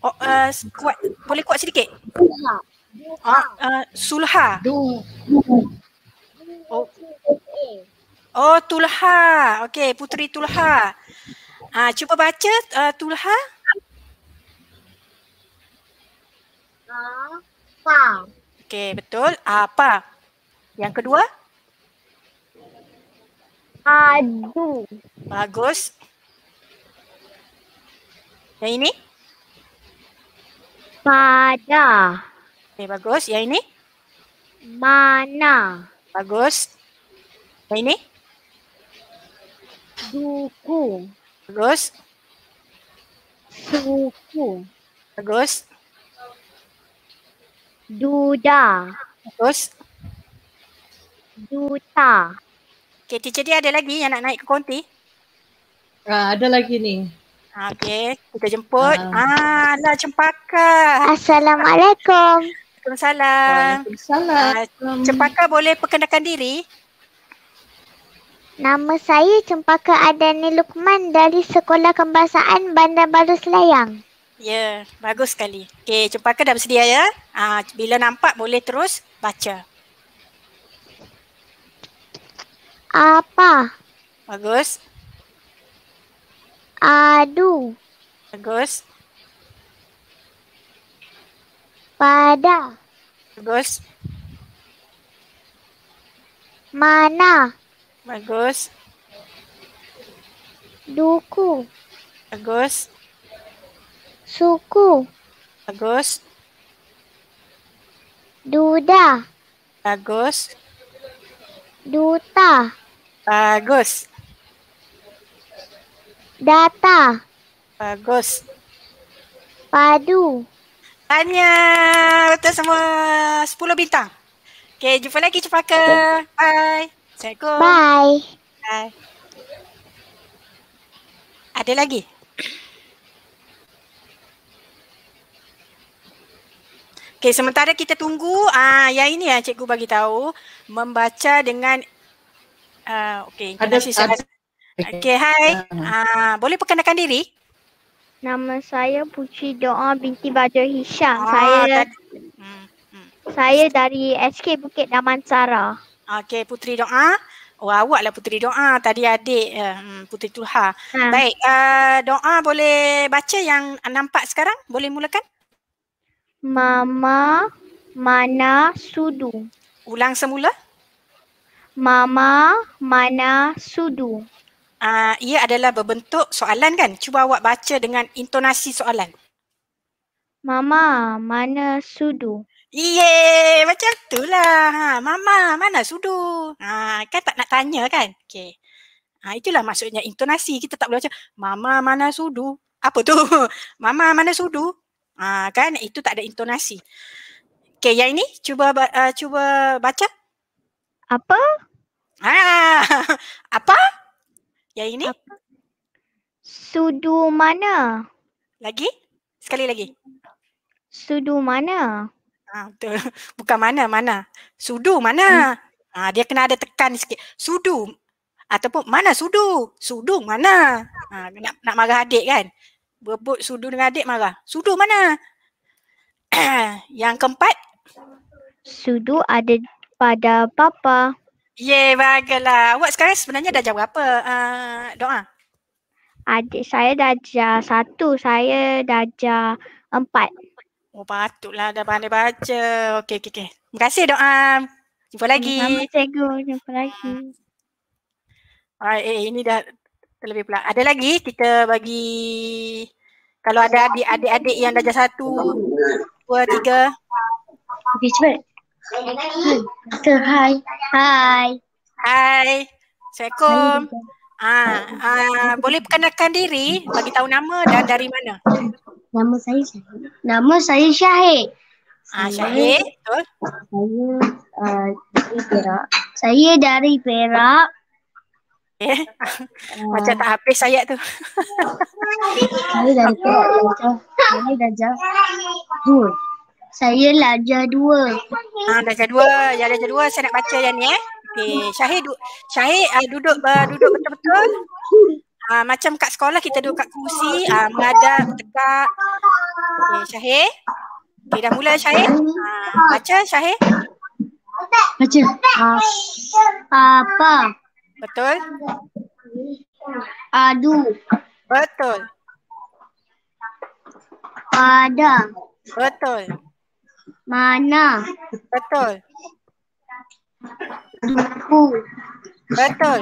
Oh, uh, kuat, boleh kuat sedikit? Duha. Oh, uh, Sulha. Oh. Oh, Tulha. Okey, Puteri Tulha. Ha, cuba baca uh, Tulha. Tulha. Apa. Okey, betul. Apa? Yang kedua? Adu. Bagus. Yang ini? Pada. Okey, bagus. Yang ini? Mana. Bagus. Yang ini? Duku. Bagus. Suku. Bagus. Duda. Terus? Duta. Okey, teacher dia ada lagi yang nak naik ke konti? Uh, ada lagi ni. Okey, kita jemput. Uh. Ah, ada ah, cempaka. Assalamualaikum. Waalaikumsalam. Waalaikumsalam. Uh, cempaka boleh perkenalkan diri? Nama saya Cempaka Adani Lukman dari Sekolah Kebangsaan Bandar Baru Selayang. Ya, yeah, bagus sekali. Okey, cempaka dah bersedia ya. Ah, bila nampak boleh terus baca. Apa? Bagus. Adu. Bagus. Pada. Bagus. Mana? Bagus. Duku. Bagus. Suku. Bagus. Duda. Bagus. Duta. Bagus. Data. Bagus. Padu. Tanya betul semua. Sepuluh bintang. Okay, jumpa lagi cepaka. Bye. Assalamualaikum. Bye. Bye. Ada lagi? Okey, sementara kita tunggu, ah ya ini ya cikgu bagi tahu membaca dengan ah uh, okey, ada sisa. Okey, hai. Ah, ah. ah, boleh perkenalkan diri? Nama saya Puji Doa binti Bajo Hisham. Oh, saya tak... Hmm, hmm. Saya dari SK Bukit Damansara. Okey, Puteri Doa. Oh, awaklah Puteri Doa. Tadi adik um, Puteri Tulha. Ha. Baik, uh, Doa boleh baca yang nampak sekarang? Boleh mulakan? Mama mana sudu? Ulang semula. Mama mana sudu? Uh, ia adalah berbentuk soalan kan? Cuba awak baca dengan intonasi soalan. Mama mana sudu? Iye, macam tu lah. Ha, mama mana sudu? Ha, kan tak nak tanya kan? Okay. Ha, itulah maksudnya intonasi. Kita tak boleh macam, mama mana sudu? Apa tu? mama mana sudu? Ah uh, kan itu tak ada intonasi. Okey, yang ini cuba uh, cuba baca. Apa? Ah. Apa? Yang ini? Apa? Sudu mana? Lagi? Sekali lagi. Sudu mana? Ah betul. Bukan mana, mana. Sudu mana? Hmm. Ah dia kena ada tekan sikit. Sudu ataupun mana sudu? Sudu mana? Ah nak nak marah adik kan? berebut sudu dengan adik marah. Sudu mana? yang keempat? Sudu ada pada papa. Ye, yeah, baguslah. Awak sekarang sebenarnya dah jam apa? Uh, ah, doa. Adik saya dah jam satu, saya dah jam empat. Oh, patutlah dah pandai baca. Okey, okey, okey. Terima kasih doa. Jumpa lagi. Sama cikgu, jumpa lagi. Alright, ah. eh, ini dah terlebih pula. Ada lagi kita bagi kalau ada adik-adik yang darjah satu, dua, tiga. Okey, cepat. Hai. Hai. Hai. Assalamualaikum. Hai. Ha, ha, boleh perkenalkan diri, bagi tahu nama dan dari mana? Nama saya Syahid. Nama saya Syahid. Ah, Syahid. Betul. Saya uh, dari Perak. Saya dari Perak yeah. Macam tak habis ayat tu. Saya dah jawab. Saya dah jawab. Dua. Saya lajar dua. Ah, lajar dua. Ya, lajar dua. Saya nak baca yang ni eh. Okay. Syahir, du- uh, duduk uh, duduk betul-betul. Uh, macam kat sekolah kita duduk kat kursi. Uh, ah, mengadap, tegak. Okay, Syahir. Okay, dah mula syahid. Uh, baca syahid. Baca. Uh, Apa? Betul? Adu. Betul. Ada. Betul. Mana? Betul. Suku. Betul.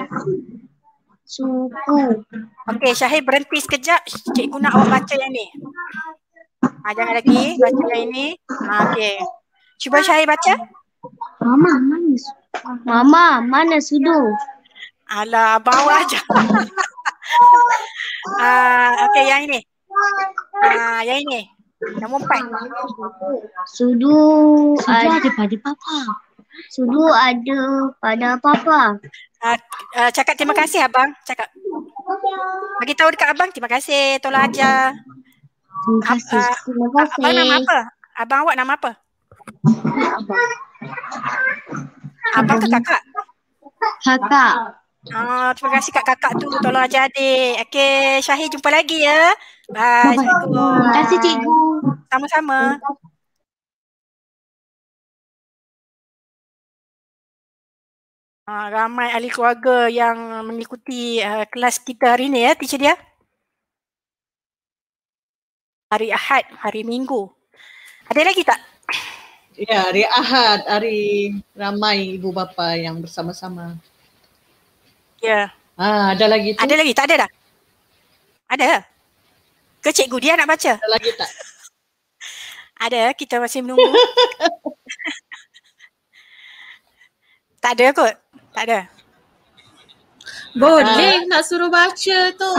Suku. Okey, Syahid berhenti sekejap. Cikgu nak awak baca yang ni. Ha, jangan lagi baca yang ini. Ha, ah, Okey. Cuba Syahid baca. Mama, mana Mama, mana sudu? Ala bawah aja. Ah, okey yang ini. Ah, yang ini. Nombor empat. Sudu ada, ada pada papa. Sudu ada pada papa. Uh, uh, cakap terima kasih abang. Cakap. Bagi tahu dekat abang terima kasih tolong aja. Terima kasih. Terima kasih. abang nama apa? Abang awak nama apa? Abang. Abang ke kakak? Kakak. Ah, terima kasih kak kakak tu tolong ajar adik. Okey, Syahir jumpa lagi ya. Bye. Terima kasih cikgu. Sama-sama. Ah, ramai ahli keluarga yang mengikuti uh, kelas kita hari ini ya, teacher dia. Hari Ahad, hari Minggu. Ada lagi tak? Ya, hari Ahad, hari ramai ibu bapa yang bersama-sama. Yeah. Ha, ada lagi tu? Ada lagi, tak ada dah. Ada. Ke cikgu dia nak baca? Ada lagi tak? ada, kita masih menunggu. tak ada kot. Tak ada. Boleh ha. nak suruh baca tu.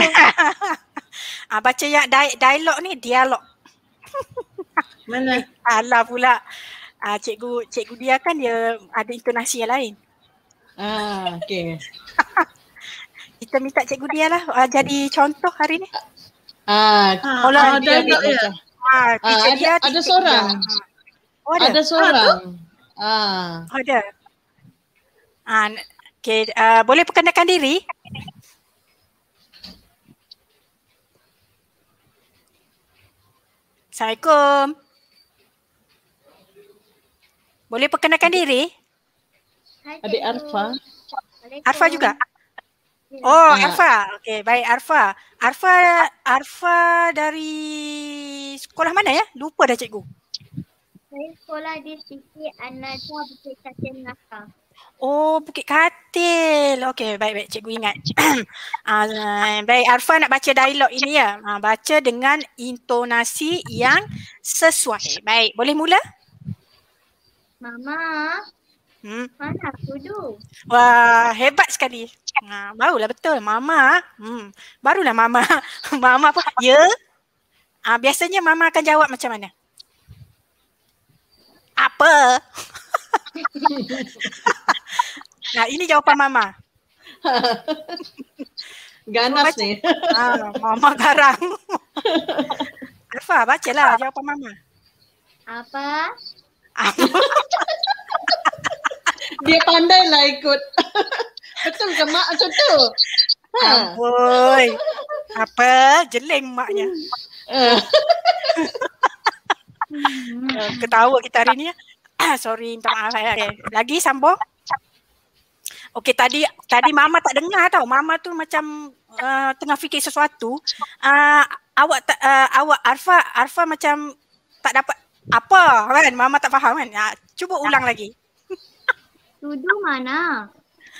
ah ha, baca yang di- dialog ni dialog. Mana? Alah pula. Ah ha, cikgu cikgu dia kan dia ada intonasi yang lain. Ah, okay. Kita minta Cikgu Dia lah uh, jadi contoh hari ni. Ah, uh, uh, ada dia, dia. Ya. Ha, uh, ada, dia, ada, ada seorang. Dia. Oh, ada. ada seorang. Ah. Uh. Ada. Ah, uh, okay. uh, boleh perkenalkan diri? Assalamualaikum. Boleh perkenalkan diri? Adik Arfa. Arfa juga. Ya. Oh, ya. Arfa. Okey, baik Arfa. Arfa Arfa dari sekolah mana ya? Lupa dah cikgu. Saya sekolah di Siti Anaja Bukit Katil Naka. Oh, Bukit Katil. Okey, baik baik cikgu ingat. uh, baik Arfa nak baca dialog ini ya. Uh, baca dengan intonasi yang sesuai. Baik, boleh mula? Mama, Hmm? Mana kudu? Wah, hebat sekali. Ha, barulah betul. Mama. Hmm. Barulah Mama. mama pun, ya? Ha, biasanya Mama akan jawab macam mana? Apa? nah, ini jawapan Mama. Ganas baca. ni. ha, mama garang. Alfa, bacalah jawapan Mama. Apa? dia pandai lah ikut. Betul ke mak macam tu? Ha. Amboi. Apa? Jeleng maknya. Eh. Eh, ketawa kita hari ni. Sorry, minta maaf. Eh. Lagi sambung. Okey tadi tadi mama tak dengar tau. Mama tu macam uh, tengah fikir sesuatu. Uh, awak ta, uh, awak Arfa Arfa macam tak dapat apa kan? Mama tak faham kan? Uh, cuba ulang lagi. Sudu mana?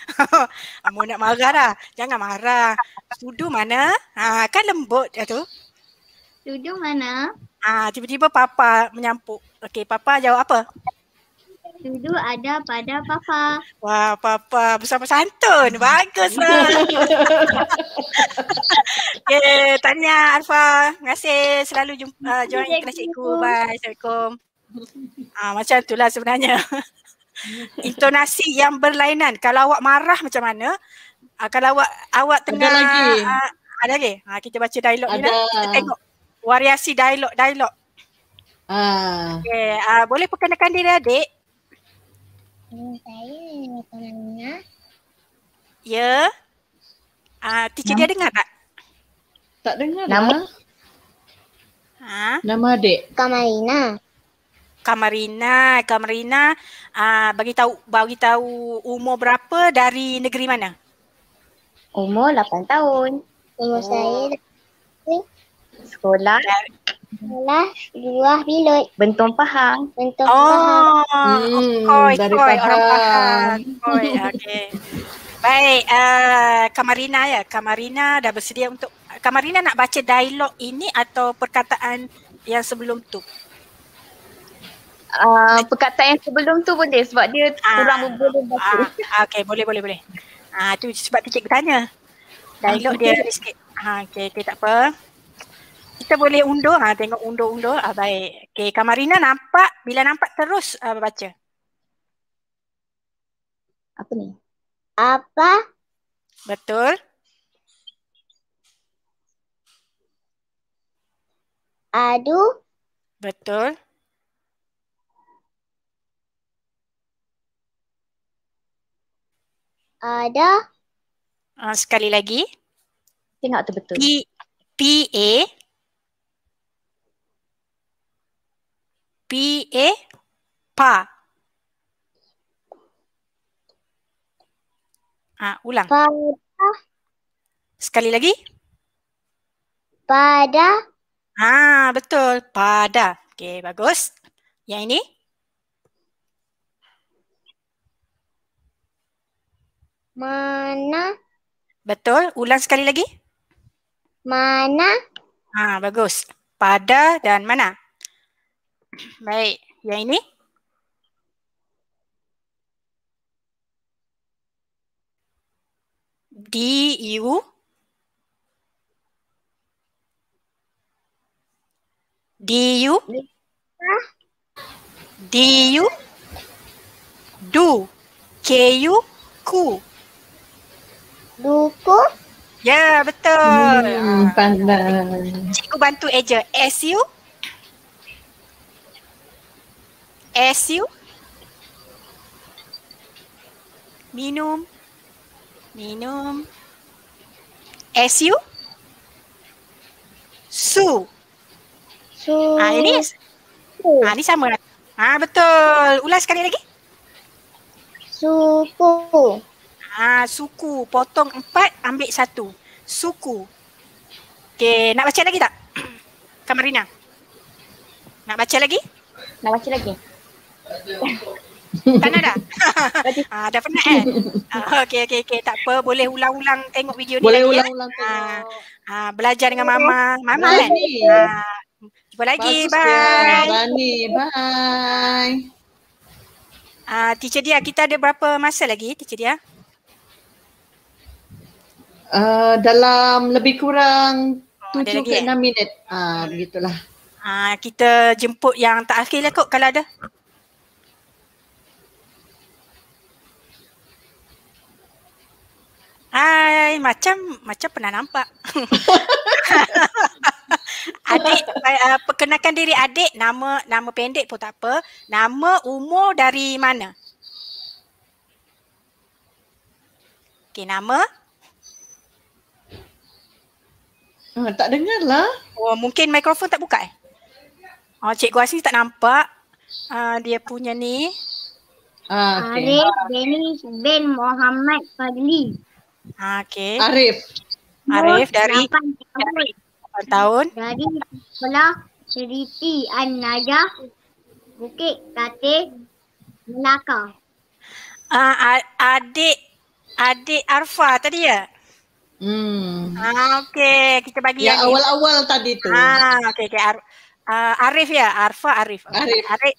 Amu nak marah dah. Jangan marah. Sudu mana? Ha, kan lembut dia tu. Sudu mana? Ha, tiba-tiba Papa menyampuk. Okey, Papa jawab apa? Sudu ada pada Papa. Wah, Papa bersama santun. Bagus lah. okay, tanya Alfa. Terima kasih selalu jumpa, uh, join kelas cikgu. Bye. Assalamualaikum. Ha, macam itulah sebenarnya. intonasi yang berlainan. Kalau awak marah macam mana? Uh, kalau awak awak tengah ah, ada lagi. Uh, ah, ada lagi? Ha, kita baca dialog ada. ni lah. Kita tengok variasi dialog dialog. Uh. Okay, uh, boleh perkenalkan diri adik? Saya Ya. Ah, uh, teacher dia dengar tak? Tak dengar. Nama? Ha? Nama adik. Kamarina. Kamarina, Kamarina uh, ah, bagi tahu bagi tahu umur berapa dari negeri mana? Umur 8 tahun. Umur oh. saya sekolah sekolah buah bilut. Bentong Pahang. Bentong oh, Pahang. Oh, hmm, koi, dari koi, Pahang. Orang Pahang. Koi, okay. Baik, uh, Kamarina ya. Kamarina dah bersedia untuk Kamarina nak baca dialog ini atau perkataan yang sebelum tu? uh, perkataan yang sebelum tu boleh sebab dia ah, kurang ah, boleh baca. Ah, okay, boleh, boleh, boleh. Ah, tu sebab tu cikgu tanya. Dah elok dia okay. sikit. Ah, okay, okay, tak apa. Kita boleh undur, ha, tengok undur-undur. Ah, baik. Okay, Kamarina nampak, bila nampak terus uh, baca. Apa ni? Apa? Betul. Aduh. Betul. ada uh, sekali lagi tengok tu betul p p a p a pa ah uh, ulang pada sekali lagi pada ah betul pada okey bagus yang ini Mana? Betul. Ulang sekali lagi. Mana? Ha, bagus. Pada dan mana? Baik. Yang ini? D, U. D, U. D, U. Do. K, U. Ku. Cool. Duku? Ya, yeah, betul. Hmm, ah. pandai. Cikgu bantu aja. S U Minum. Minum. S U Su. Su. Ha, ini. Su. Ha, ini sama. Ha, betul. Ulas sekali lagi. Suku. Ah suku potong empat ambil satu. Suku. Okey, nak baca lagi tak? Kamarina. Nak baca lagi? Nak baca lagi. tak nak dah? ah, dah penat eh? Ah, okay, okay, okay. Tak apa. Boleh ulang-ulang tengok video ni Boleh lagi. Boleh ulang-ulang ya? tengok. Ah, ah, belajar dengan Mama. Mama kan? jumpa lagi. bye. bye. Bye. Ah, teacher dia, kita ada berapa masa lagi? Teacher dia? Uh, dalam lebih kurang oh, ah, 7 ke 6 eh? minit. Ah uh, begitulah. uh, kita jemput yang terakhir lah kot kalau ada. Hai, macam macam pernah nampak. adik uh, perkenalkan diri adik nama nama pendek pun tak apa. Nama umur dari mana? Okey nama Ha, tak dengar lah. Oh, mungkin mikrofon tak buka eh? Oh, Cikgu Asni tak nampak. Uh, dia punya ni. Ah, ah okay. Arif Denis Ben, Muhammad Fadli. Ah, okay. Arif. Arif dari Berapa tahun. 8 tahun. Dari sekolah Seriti An Najah, Bukit Katil, Melaka. Ah, adik adik Arfa tadi ya? Hmm. Ah, okey, kita bagi ya, yang awal-awal tadi tu. Ah, okey okey. Ar- uh, Arif ya, Arfa Arif. Okay. Arif. Arif.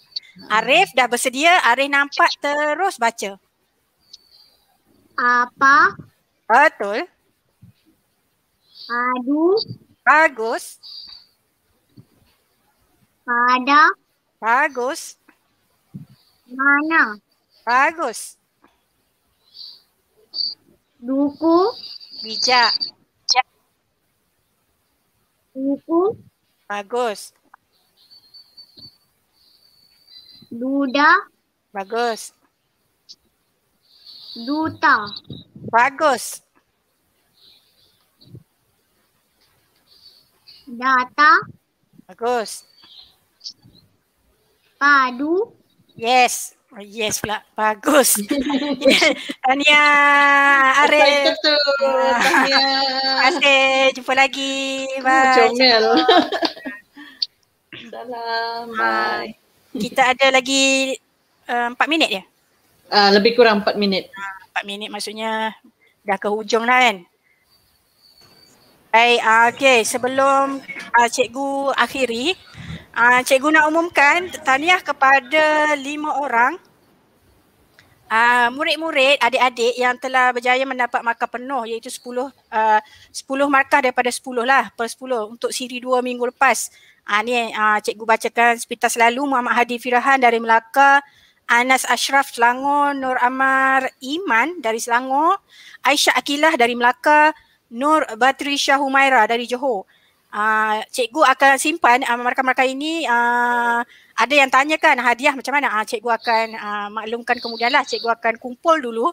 Arif dah bersedia, Arif nampak terus baca. Apa? Betul. Adu. Bagus. Pada. Bagus. Mana? Bagus. Duku. Bijak. Bijak. Buku. Bagus. Duda. Bagus. Duta. Bagus. Data. Bagus. Padu. Yes. Oh, yes pula. Bagus. Tania Are. Tania. Ade, jumpa lagi. Hmm, bye. Comel. Salam. Bye. Kita ada lagi uh, eh, 4 minit ya? Uh, lebih kurang 4 minit. Uh, ah, 4 minit maksudnya dah ke hujung dah kan? Baik, uh, ah, okay. sebelum uh, cikgu akhiri, uh, cikgu nak umumkan tahniah kepada lima orang Ah, murid-murid adik-adik yang telah berjaya mendapat markah penuh iaitu 10 uh, 10 markah daripada 10 lah per 10 untuk siri 2 minggu lepas. Ah uh, ni uh, cikgu bacakan sepintas lalu Muhammad Hadi Firahan dari Melaka, Anas Ashraf Selangor, Nur Amar Iman dari Selangor, Aisyah Akilah dari Melaka, Nur Batrisha Humaira dari Johor. Uh, cikgu akan simpan uh, markah-markah ini uh, ada yang tanya kan hadiah macam mana? Ah cikgu akan ha, maklumkan lah. cikgu akan kumpul dulu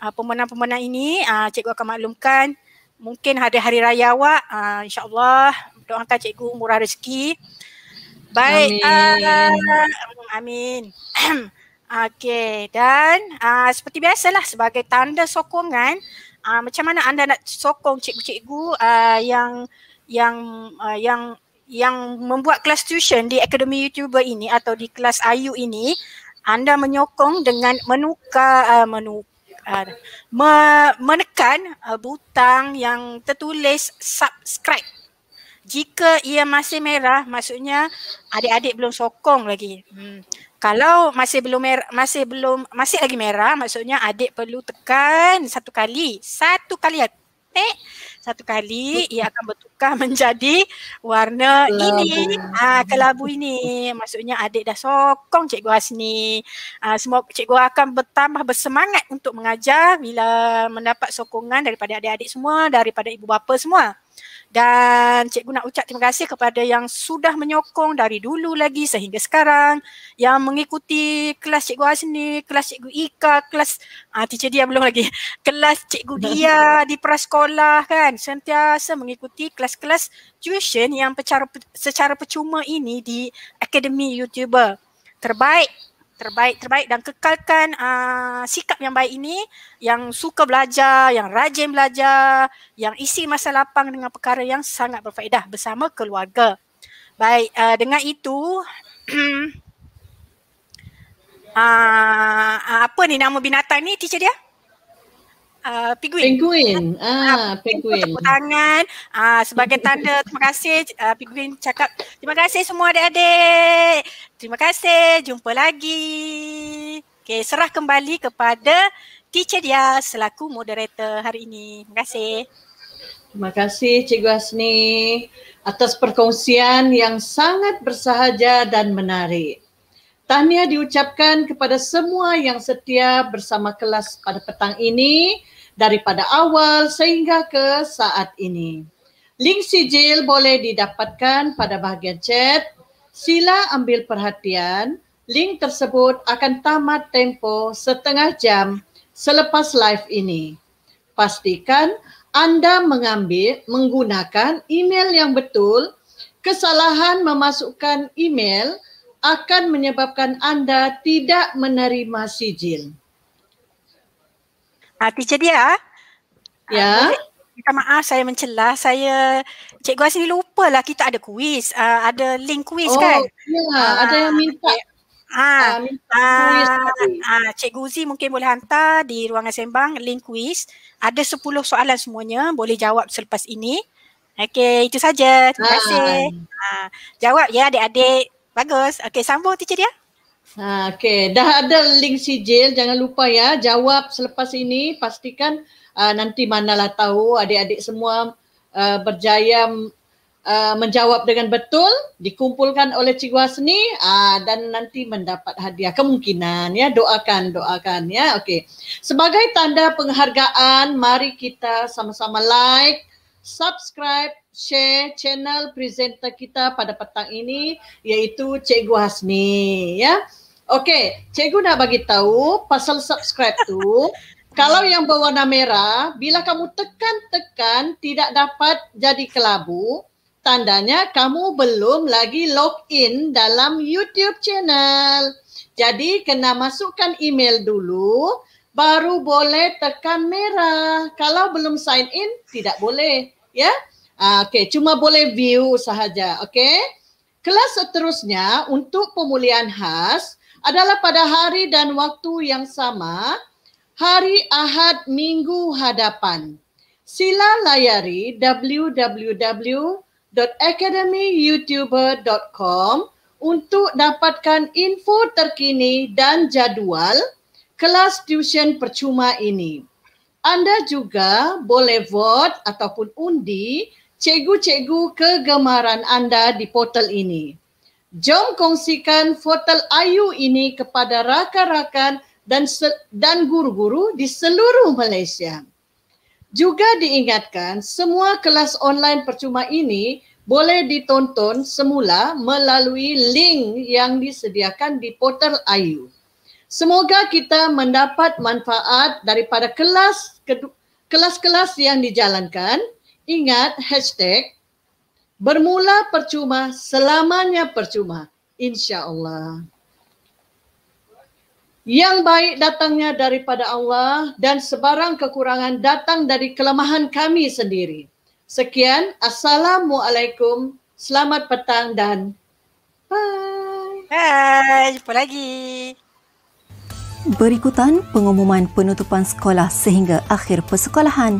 ha, pemenang-pemenang ini ha, cikgu akan maklumkan mungkin ada hari raya awak ha, insyaallah doakan cikgu murah rezeki. Baik. Amin. Uh, amin. Okey dan uh, seperti biasalah sebagai tanda sokongan uh, macam mana anda nak sokong cikgu-cikgu uh, yang yang uh, yang yang membuat kelas tuition di Akademi YouTuber ini atau di kelas IU ini anda menyokong dengan menukar uh, menukar uh, me- menekan uh, butang yang tertulis subscribe jika ia masih merah maksudnya adik-adik belum sokong lagi hmm. kalau masih belum mer- masih belum masih lagi merah maksudnya adik perlu tekan satu kali satu kali eh satu kali ia akan bertukar menjadi warna kelabu. ini ah ha, kelabu ini maksudnya adik dah sokong cikgu Hasni ah ha, semua cikgu akan bertambah bersemangat untuk mengajar bila mendapat sokongan daripada adik-adik semua daripada ibu bapa semua dan cikgu nak ucap terima kasih kepada yang sudah menyokong dari dulu lagi sehingga sekarang yang mengikuti kelas cikgu Azni, kelas cikgu Ika, kelas ah uh, teacher dia belum lagi. Kelas cikgu dia di prasekolah kan sentiasa mengikuti kelas-kelas tuition yang secara percuma ini di Akademi YouTuber. Terbaik terbaik-terbaik dan kekalkan uh, sikap yang baik ini yang suka belajar, yang rajin belajar, yang isi masa lapang dengan perkara yang sangat berfaedah bersama keluarga. Baik, uh, dengan itu uh, apa ni nama binatang ni teacher dia? Ah, penguin. Penguin. Ah, ah penguin. Tepuk tangan uh, sebagai tanda terima kasih uh, penguin cakap terima kasih semua adik-adik. Terima kasih, jumpa lagi. Okey, serah kembali kepada teacher dia selaku moderator hari ini. Terima kasih. Terima kasih Cikgu Asni atas perkongsian yang sangat bersahaja dan menarik. Tahniah diucapkan kepada semua yang setia bersama kelas pada petang ini daripada awal sehingga ke saat ini. Link sijil boleh didapatkan pada bahagian chat. Sila ambil perhatian, link tersebut akan tamat tempo setengah jam selepas live ini. Pastikan anda mengambil menggunakan email yang betul. Kesalahan memasukkan email akan menyebabkan anda tidak menerima sijil. Ah, teacher dia. Ah. Ah, ya. Minta maaf saya mencela. Saya cikgu asli lupa lah kita ada kuis. Uh, ada link kuis oh, kan? Oh, ya. Uh, ada yang minta. Ah, uh, minta ah, uh, uh, Cikgu Uzi mungkin boleh hantar di ruangan sembang link kuis. Ada 10 soalan semuanya boleh jawab selepas ini. Okey, itu saja. Terima kasih. Uh, jawab ya adik-adik. Bagus. Okey, sambung teacher dia. Ha, okay, dah ada link sijil. Jangan lupa ya, jawab selepas ini. Pastikan uh, nanti manalah tahu adik-adik semua uh, berjaya uh, menjawab dengan betul. Dikumpulkan oleh Cikgu Hasni uh, dan nanti mendapat hadiah. Kemungkinan ya, doakan, doakan ya. Okay. Sebagai tanda penghargaan, mari kita sama-sama like, subscribe, share channel presenter kita pada petang ini iaitu Cikgu Hasni ya. Okey, cikgu nak bagi tahu pasal subscribe tu. kalau yang berwarna merah, bila kamu tekan-tekan tidak dapat jadi kelabu, tandanya kamu belum lagi log in dalam YouTube channel. Jadi kena masukkan email dulu baru boleh tekan merah. Kalau belum sign in, tidak boleh, ya. Ah, okey, cuma boleh view sahaja, okey? Kelas seterusnya untuk pemulihan khas adalah pada hari dan waktu yang sama, hari Ahad Minggu hadapan. Sila layari www.academyyoutuber.com untuk dapatkan info terkini dan jadual kelas tuition percuma ini. Anda juga boleh vote ataupun undi cikgu-cikgu kegemaran anda di portal ini. Jom kongsikan Fortal Ayu ini kepada rakan-rakan dan dan guru-guru di seluruh Malaysia. Juga diingatkan semua kelas online percuma ini boleh ditonton semula melalui link yang disediakan di portal Ayu. Semoga kita mendapat manfaat daripada kelas-kelas yang dijalankan. Ingat hashtag bermula percuma, selamanya percuma. Insya Allah. Yang baik datangnya daripada Allah dan sebarang kekurangan datang dari kelemahan kami sendiri. Sekian, assalamualaikum. Selamat petang dan bye. Bye, jumpa lagi. Berikutan pengumuman penutupan sekolah sehingga akhir persekolahan.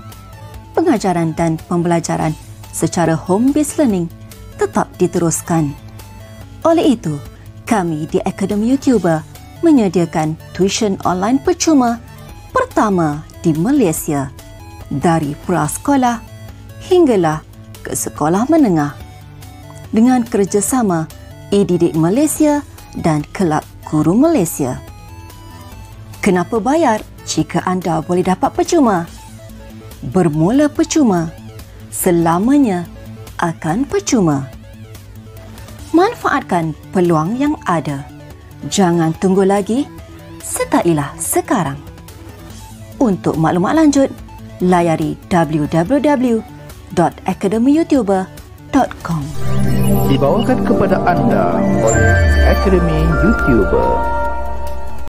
Pengajaran dan pembelajaran 2020 secara home-based learning tetap diteruskan. Oleh itu, kami di Akademi YouTuber menyediakan tuition online percuma pertama di Malaysia dari prasekolah hinggalah ke sekolah menengah dengan kerjasama eDidik Malaysia dan Kelab Guru Malaysia. Kenapa bayar jika anda boleh dapat percuma? Bermula percuma selamanya akan percuma. Manfaatkan peluang yang ada. Jangan tunggu lagi, Setailah sekarang. Untuk maklumat lanjut, layari www.academyyoutuber.com Dibawakan kepada anda oleh Academy Youtuber.